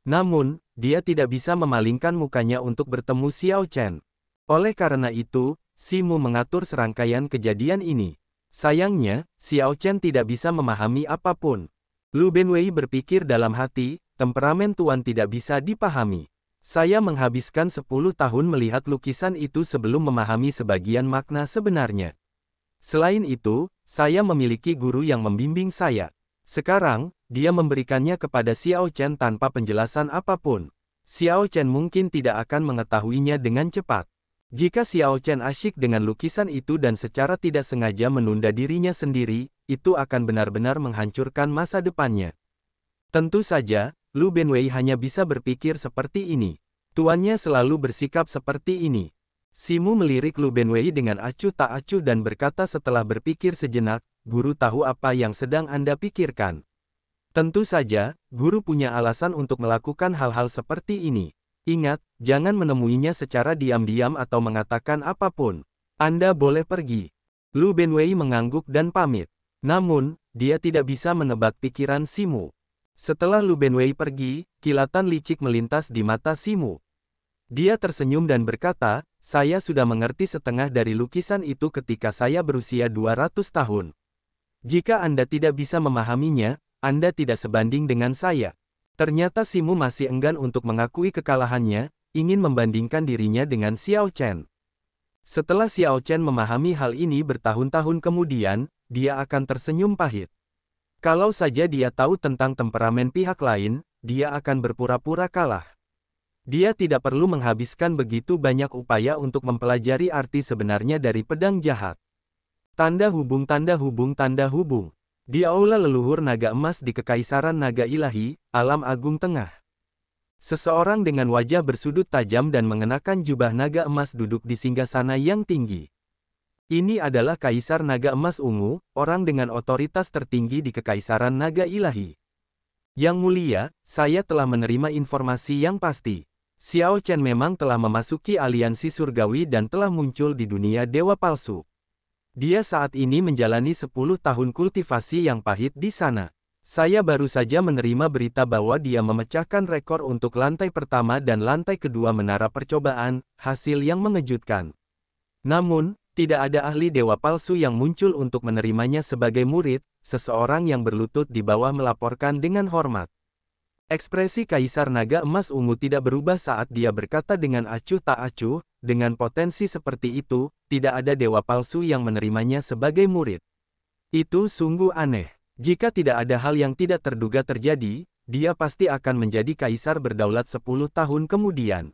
Namun, dia tidak bisa memalingkan mukanya untuk bertemu Xiao Chen. Oleh karena itu, Simu mengatur serangkaian kejadian ini. Sayangnya, Xiao Chen tidak bisa memahami apapun. Lu Benwei berpikir dalam hati, temperamen Tuan tidak bisa dipahami. Saya menghabiskan 10 tahun melihat lukisan itu sebelum memahami sebagian makna sebenarnya. Selain itu, saya memiliki guru yang membimbing saya. Sekarang, dia memberikannya kepada Xiao Chen tanpa penjelasan apapun. Xiao Chen mungkin tidak akan mengetahuinya dengan cepat. Jika Xiao Chen asyik dengan lukisan itu dan secara tidak sengaja menunda dirinya sendiri, itu akan benar-benar menghancurkan masa depannya. Tentu saja, Lu Benwei hanya bisa berpikir seperti ini. Tuannya selalu bersikap seperti ini. Simu melirik Lu Benwei dengan acuh tak acuh dan berkata setelah berpikir sejenak, guru tahu apa yang sedang Anda pikirkan. Tentu saja, guru punya alasan untuk melakukan hal-hal seperti ini. Ingat, jangan menemuinya secara diam-diam atau mengatakan apapun. Anda boleh pergi. Lu Benwei mengangguk dan pamit. Namun, dia tidak bisa menebak pikiran Simu. Setelah Lu Benwei pergi, kilatan licik melintas di mata Simu. Dia tersenyum dan berkata, saya sudah mengerti setengah dari lukisan itu ketika saya berusia 200 tahun. Jika Anda tidak bisa memahaminya, Anda tidak sebanding dengan saya. Ternyata Simu masih enggan untuk mengakui kekalahannya, ingin membandingkan dirinya dengan Xiao Chen. Setelah Xiao Chen memahami hal ini bertahun-tahun kemudian, dia akan tersenyum pahit. Kalau saja dia tahu tentang temperamen pihak lain, dia akan berpura-pura kalah. Dia tidak perlu menghabiskan begitu banyak upaya untuk mempelajari arti sebenarnya dari pedang jahat. Tanda hubung tanda hubung tanda hubung. Di aula leluhur naga emas di Kekaisaran Naga Ilahi, Alam Agung Tengah. Seseorang dengan wajah bersudut tajam dan mengenakan jubah naga emas duduk di singgasana yang tinggi. Ini adalah Kaisar Naga Emas Ungu, orang dengan otoritas tertinggi di Kekaisaran Naga Ilahi. Yang mulia, saya telah menerima informasi yang pasti. Xiao Chen memang telah memasuki aliansi surgawi dan telah muncul di dunia dewa palsu. Dia saat ini menjalani 10 tahun kultivasi yang pahit di sana. Saya baru saja menerima berita bahwa dia memecahkan rekor untuk lantai pertama dan lantai kedua menara percobaan, hasil yang mengejutkan. Namun, tidak ada ahli dewa palsu yang muncul untuk menerimanya sebagai murid, seseorang yang berlutut di bawah melaporkan dengan hormat. Ekspresi Kaisar Naga Emas Ungu tidak berubah saat dia berkata dengan acuh tak acuh, dengan potensi seperti itu, tidak ada dewa palsu yang menerimanya sebagai murid. Itu sungguh aneh. Jika tidak ada hal yang tidak terduga terjadi, dia pasti akan menjadi kaisar berdaulat 10 tahun kemudian.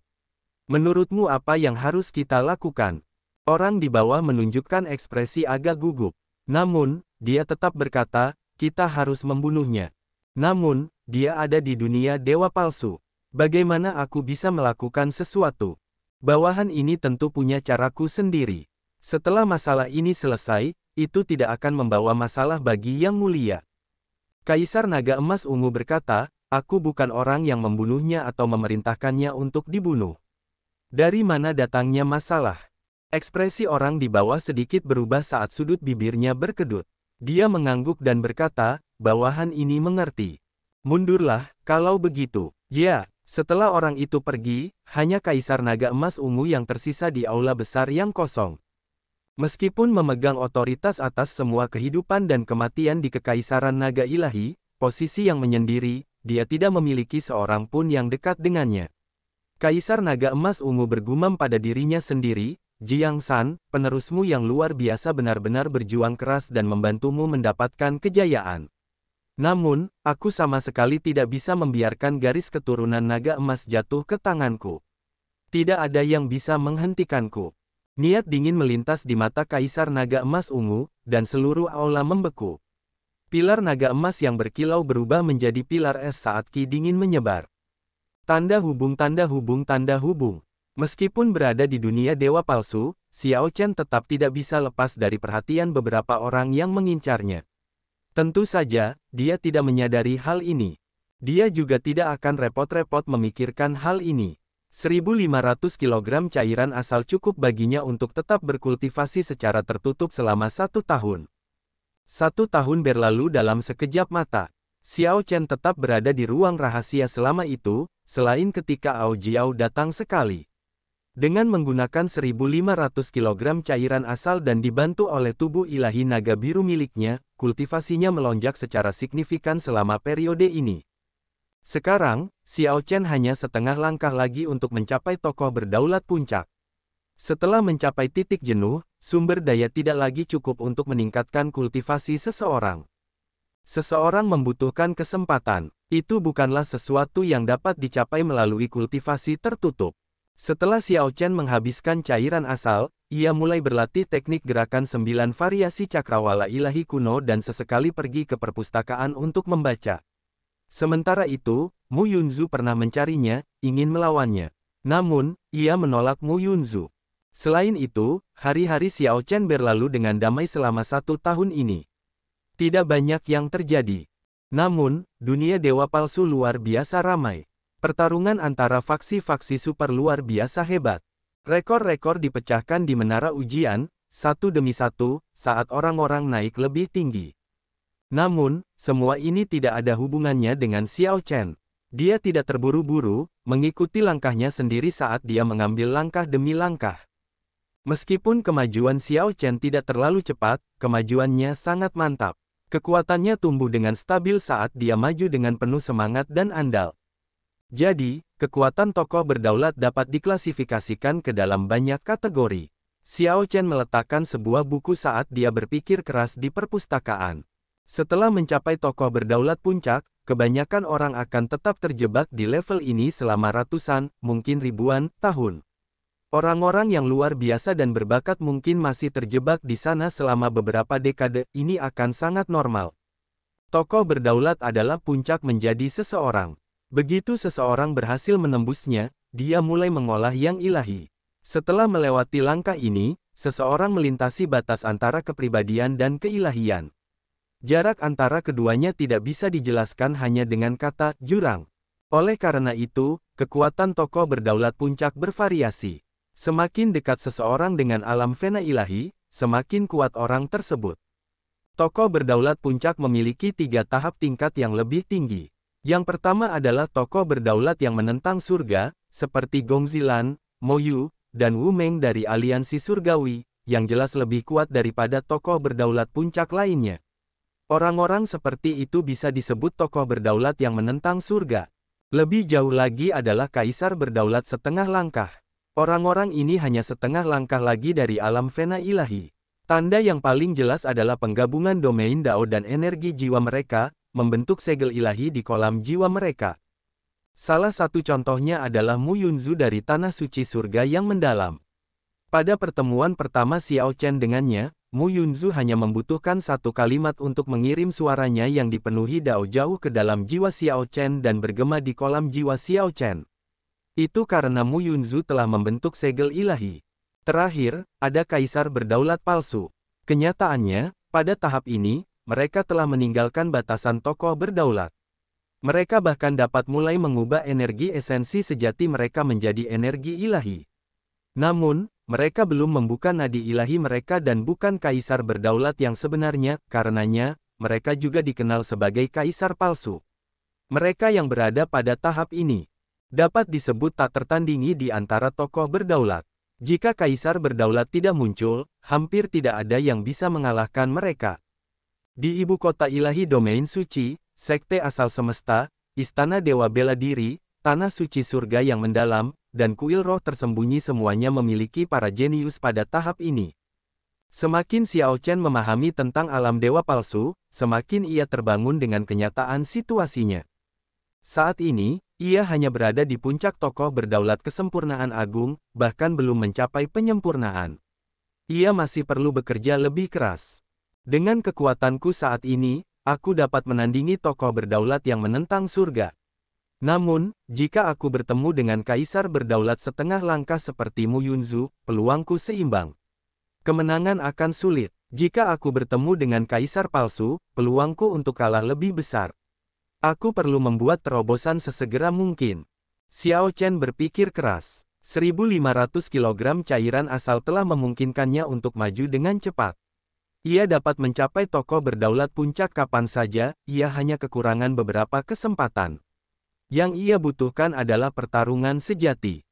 Menurutmu apa yang harus kita lakukan? Orang di bawah menunjukkan ekspresi agak gugup. Namun, dia tetap berkata, kita harus membunuhnya. Namun, dia ada di dunia dewa palsu. Bagaimana aku bisa melakukan sesuatu? Bawahan ini tentu punya caraku sendiri. Setelah masalah ini selesai, itu tidak akan membawa masalah bagi yang mulia. Kaisar Naga Emas Ungu berkata, aku bukan orang yang membunuhnya atau memerintahkannya untuk dibunuh. Dari mana datangnya masalah? Ekspresi orang di bawah sedikit berubah saat sudut bibirnya berkedut. Dia mengangguk dan berkata, bawahan ini mengerti. Mundurlah, kalau begitu. Ya, setelah orang itu pergi, hanya kaisar naga emas ungu yang tersisa di aula besar yang kosong. Meskipun memegang otoritas atas semua kehidupan dan kematian di kekaisaran naga ilahi, posisi yang menyendiri, dia tidak memiliki seorang pun yang dekat dengannya. Kaisar naga emas ungu bergumam pada dirinya sendiri, Jiang San, penerusmu yang luar biasa benar-benar berjuang keras dan membantumu mendapatkan kejayaan. Namun, aku sama sekali tidak bisa membiarkan garis keturunan naga emas jatuh ke tanganku. Tidak ada yang bisa menghentikanku. Niat dingin melintas di mata kaisar naga emas ungu, dan seluruh aula membeku. Pilar naga emas yang berkilau berubah menjadi pilar es saat ki dingin menyebar. Tanda hubung tanda hubung tanda hubung. Meskipun berada di dunia dewa palsu, Xiao Chen tetap tidak bisa lepas dari perhatian beberapa orang yang mengincarnya. Tentu saja, dia tidak menyadari hal ini. Dia juga tidak akan repot-repot memikirkan hal ini. 1.500 kg cairan asal cukup baginya untuk tetap berkultivasi secara tertutup selama satu tahun. Satu tahun berlalu dalam sekejap mata. Xiao Chen tetap berada di ruang rahasia selama itu, selain ketika Ao Jiao datang sekali. Dengan menggunakan 1.500 kg cairan asal dan dibantu oleh tubuh ilahi naga biru miliknya, kultivasinya melonjak secara signifikan selama periode ini. Sekarang, Xiao Chen hanya setengah langkah lagi untuk mencapai tokoh berdaulat puncak. Setelah mencapai titik jenuh, sumber daya tidak lagi cukup untuk meningkatkan kultivasi seseorang. Seseorang membutuhkan kesempatan, itu bukanlah sesuatu yang dapat dicapai melalui kultivasi tertutup. Setelah Xiao Chen menghabiskan cairan asal, ia mulai berlatih teknik gerakan sembilan variasi cakrawala ilahi kuno dan sesekali pergi ke perpustakaan untuk membaca. Sementara itu, Mu Yunzu pernah mencarinya, ingin melawannya. Namun, ia menolak Mu Yunzu. Selain itu, hari-hari Xiao Chen berlalu dengan damai selama satu tahun ini. Tidak banyak yang terjadi. Namun, dunia dewa palsu luar biasa ramai. Pertarungan antara faksi-faksi super luar biasa hebat. Rekor-rekor dipecahkan di menara ujian, satu demi satu, saat orang-orang naik lebih tinggi. Namun, semua ini tidak ada hubungannya dengan Xiao Chen. Dia tidak terburu-buru, mengikuti langkahnya sendiri saat dia mengambil langkah demi langkah. Meskipun kemajuan Xiao Chen tidak terlalu cepat, kemajuannya sangat mantap. Kekuatannya tumbuh dengan stabil saat dia maju dengan penuh semangat dan andal. Jadi, kekuatan tokoh berdaulat dapat diklasifikasikan ke dalam banyak kategori. Xiao Chen meletakkan sebuah buku saat dia berpikir keras di perpustakaan. Setelah mencapai tokoh berdaulat puncak, kebanyakan orang akan tetap terjebak di level ini selama ratusan, mungkin ribuan, tahun. Orang-orang yang luar biasa dan berbakat mungkin masih terjebak di sana selama beberapa dekade, ini akan sangat normal. Tokoh berdaulat adalah puncak menjadi seseorang. Begitu seseorang berhasil menembusnya, dia mulai mengolah yang ilahi. Setelah melewati langkah ini, seseorang melintasi batas antara kepribadian dan keilahian. Jarak antara keduanya tidak bisa dijelaskan hanya dengan kata jurang. Oleh karena itu, kekuatan tokoh berdaulat puncak bervariasi. Semakin dekat seseorang dengan alam vena ilahi, semakin kuat orang tersebut. Tokoh berdaulat puncak memiliki tiga tahap tingkat yang lebih tinggi. Yang pertama adalah tokoh berdaulat yang menentang surga, seperti Gongzilan, Moyu, dan Wu Meng dari Aliansi Surgawi, yang jelas lebih kuat daripada tokoh berdaulat puncak lainnya. Orang-orang seperti itu bisa disebut tokoh berdaulat yang menentang surga. Lebih jauh lagi adalah kaisar berdaulat setengah langkah. Orang-orang ini hanya setengah langkah lagi dari alam vena ilahi. Tanda yang paling jelas adalah penggabungan domain Dao dan energi jiwa mereka, membentuk segel ilahi di kolam jiwa mereka. Salah satu contohnya adalah Mu Yunzu dari Tanah Suci Surga yang mendalam. Pada pertemuan pertama Xiao Chen dengannya, Mu Yunzu hanya membutuhkan satu kalimat untuk mengirim suaranya yang dipenuhi dao jauh ke dalam jiwa Xiao Chen dan bergema di kolam jiwa Xiao Chen. Itu karena Mu Yunzu telah membentuk segel ilahi. Terakhir, ada kaisar berdaulat palsu. Kenyataannya, pada tahap ini, mereka telah meninggalkan batasan tokoh berdaulat. Mereka bahkan dapat mulai mengubah energi esensi sejati mereka menjadi energi ilahi. Namun, mereka belum membuka nadi ilahi mereka dan bukan kaisar berdaulat yang sebenarnya, karenanya, mereka juga dikenal sebagai kaisar palsu. Mereka yang berada pada tahap ini dapat disebut tak tertandingi di antara tokoh berdaulat. Jika kaisar berdaulat tidak muncul, hampir tidak ada yang bisa mengalahkan mereka. Di ibu kota ilahi domain suci, sekte asal semesta, istana dewa bela diri, tanah suci surga yang mendalam, dan kuil roh tersembunyi semuanya memiliki para jenius pada tahap ini. Semakin Xiao Chen memahami tentang alam dewa palsu, semakin ia terbangun dengan kenyataan situasinya. Saat ini, ia hanya berada di puncak tokoh berdaulat kesempurnaan agung, bahkan belum mencapai penyempurnaan. Ia masih perlu bekerja lebih keras. Dengan kekuatanku saat ini, aku dapat menandingi tokoh berdaulat yang menentang surga. Namun, jika aku bertemu dengan kaisar berdaulat setengah langkah sepertimu Yunzu, peluangku seimbang. Kemenangan akan sulit. Jika aku bertemu dengan kaisar palsu, peluangku untuk kalah lebih besar. Aku perlu membuat terobosan sesegera mungkin. Xiao Chen berpikir keras. 1500 kg cairan asal telah memungkinkannya untuk maju dengan cepat. Ia dapat mencapai tokoh berdaulat puncak kapan saja, ia hanya kekurangan beberapa kesempatan. Yang ia butuhkan adalah pertarungan sejati.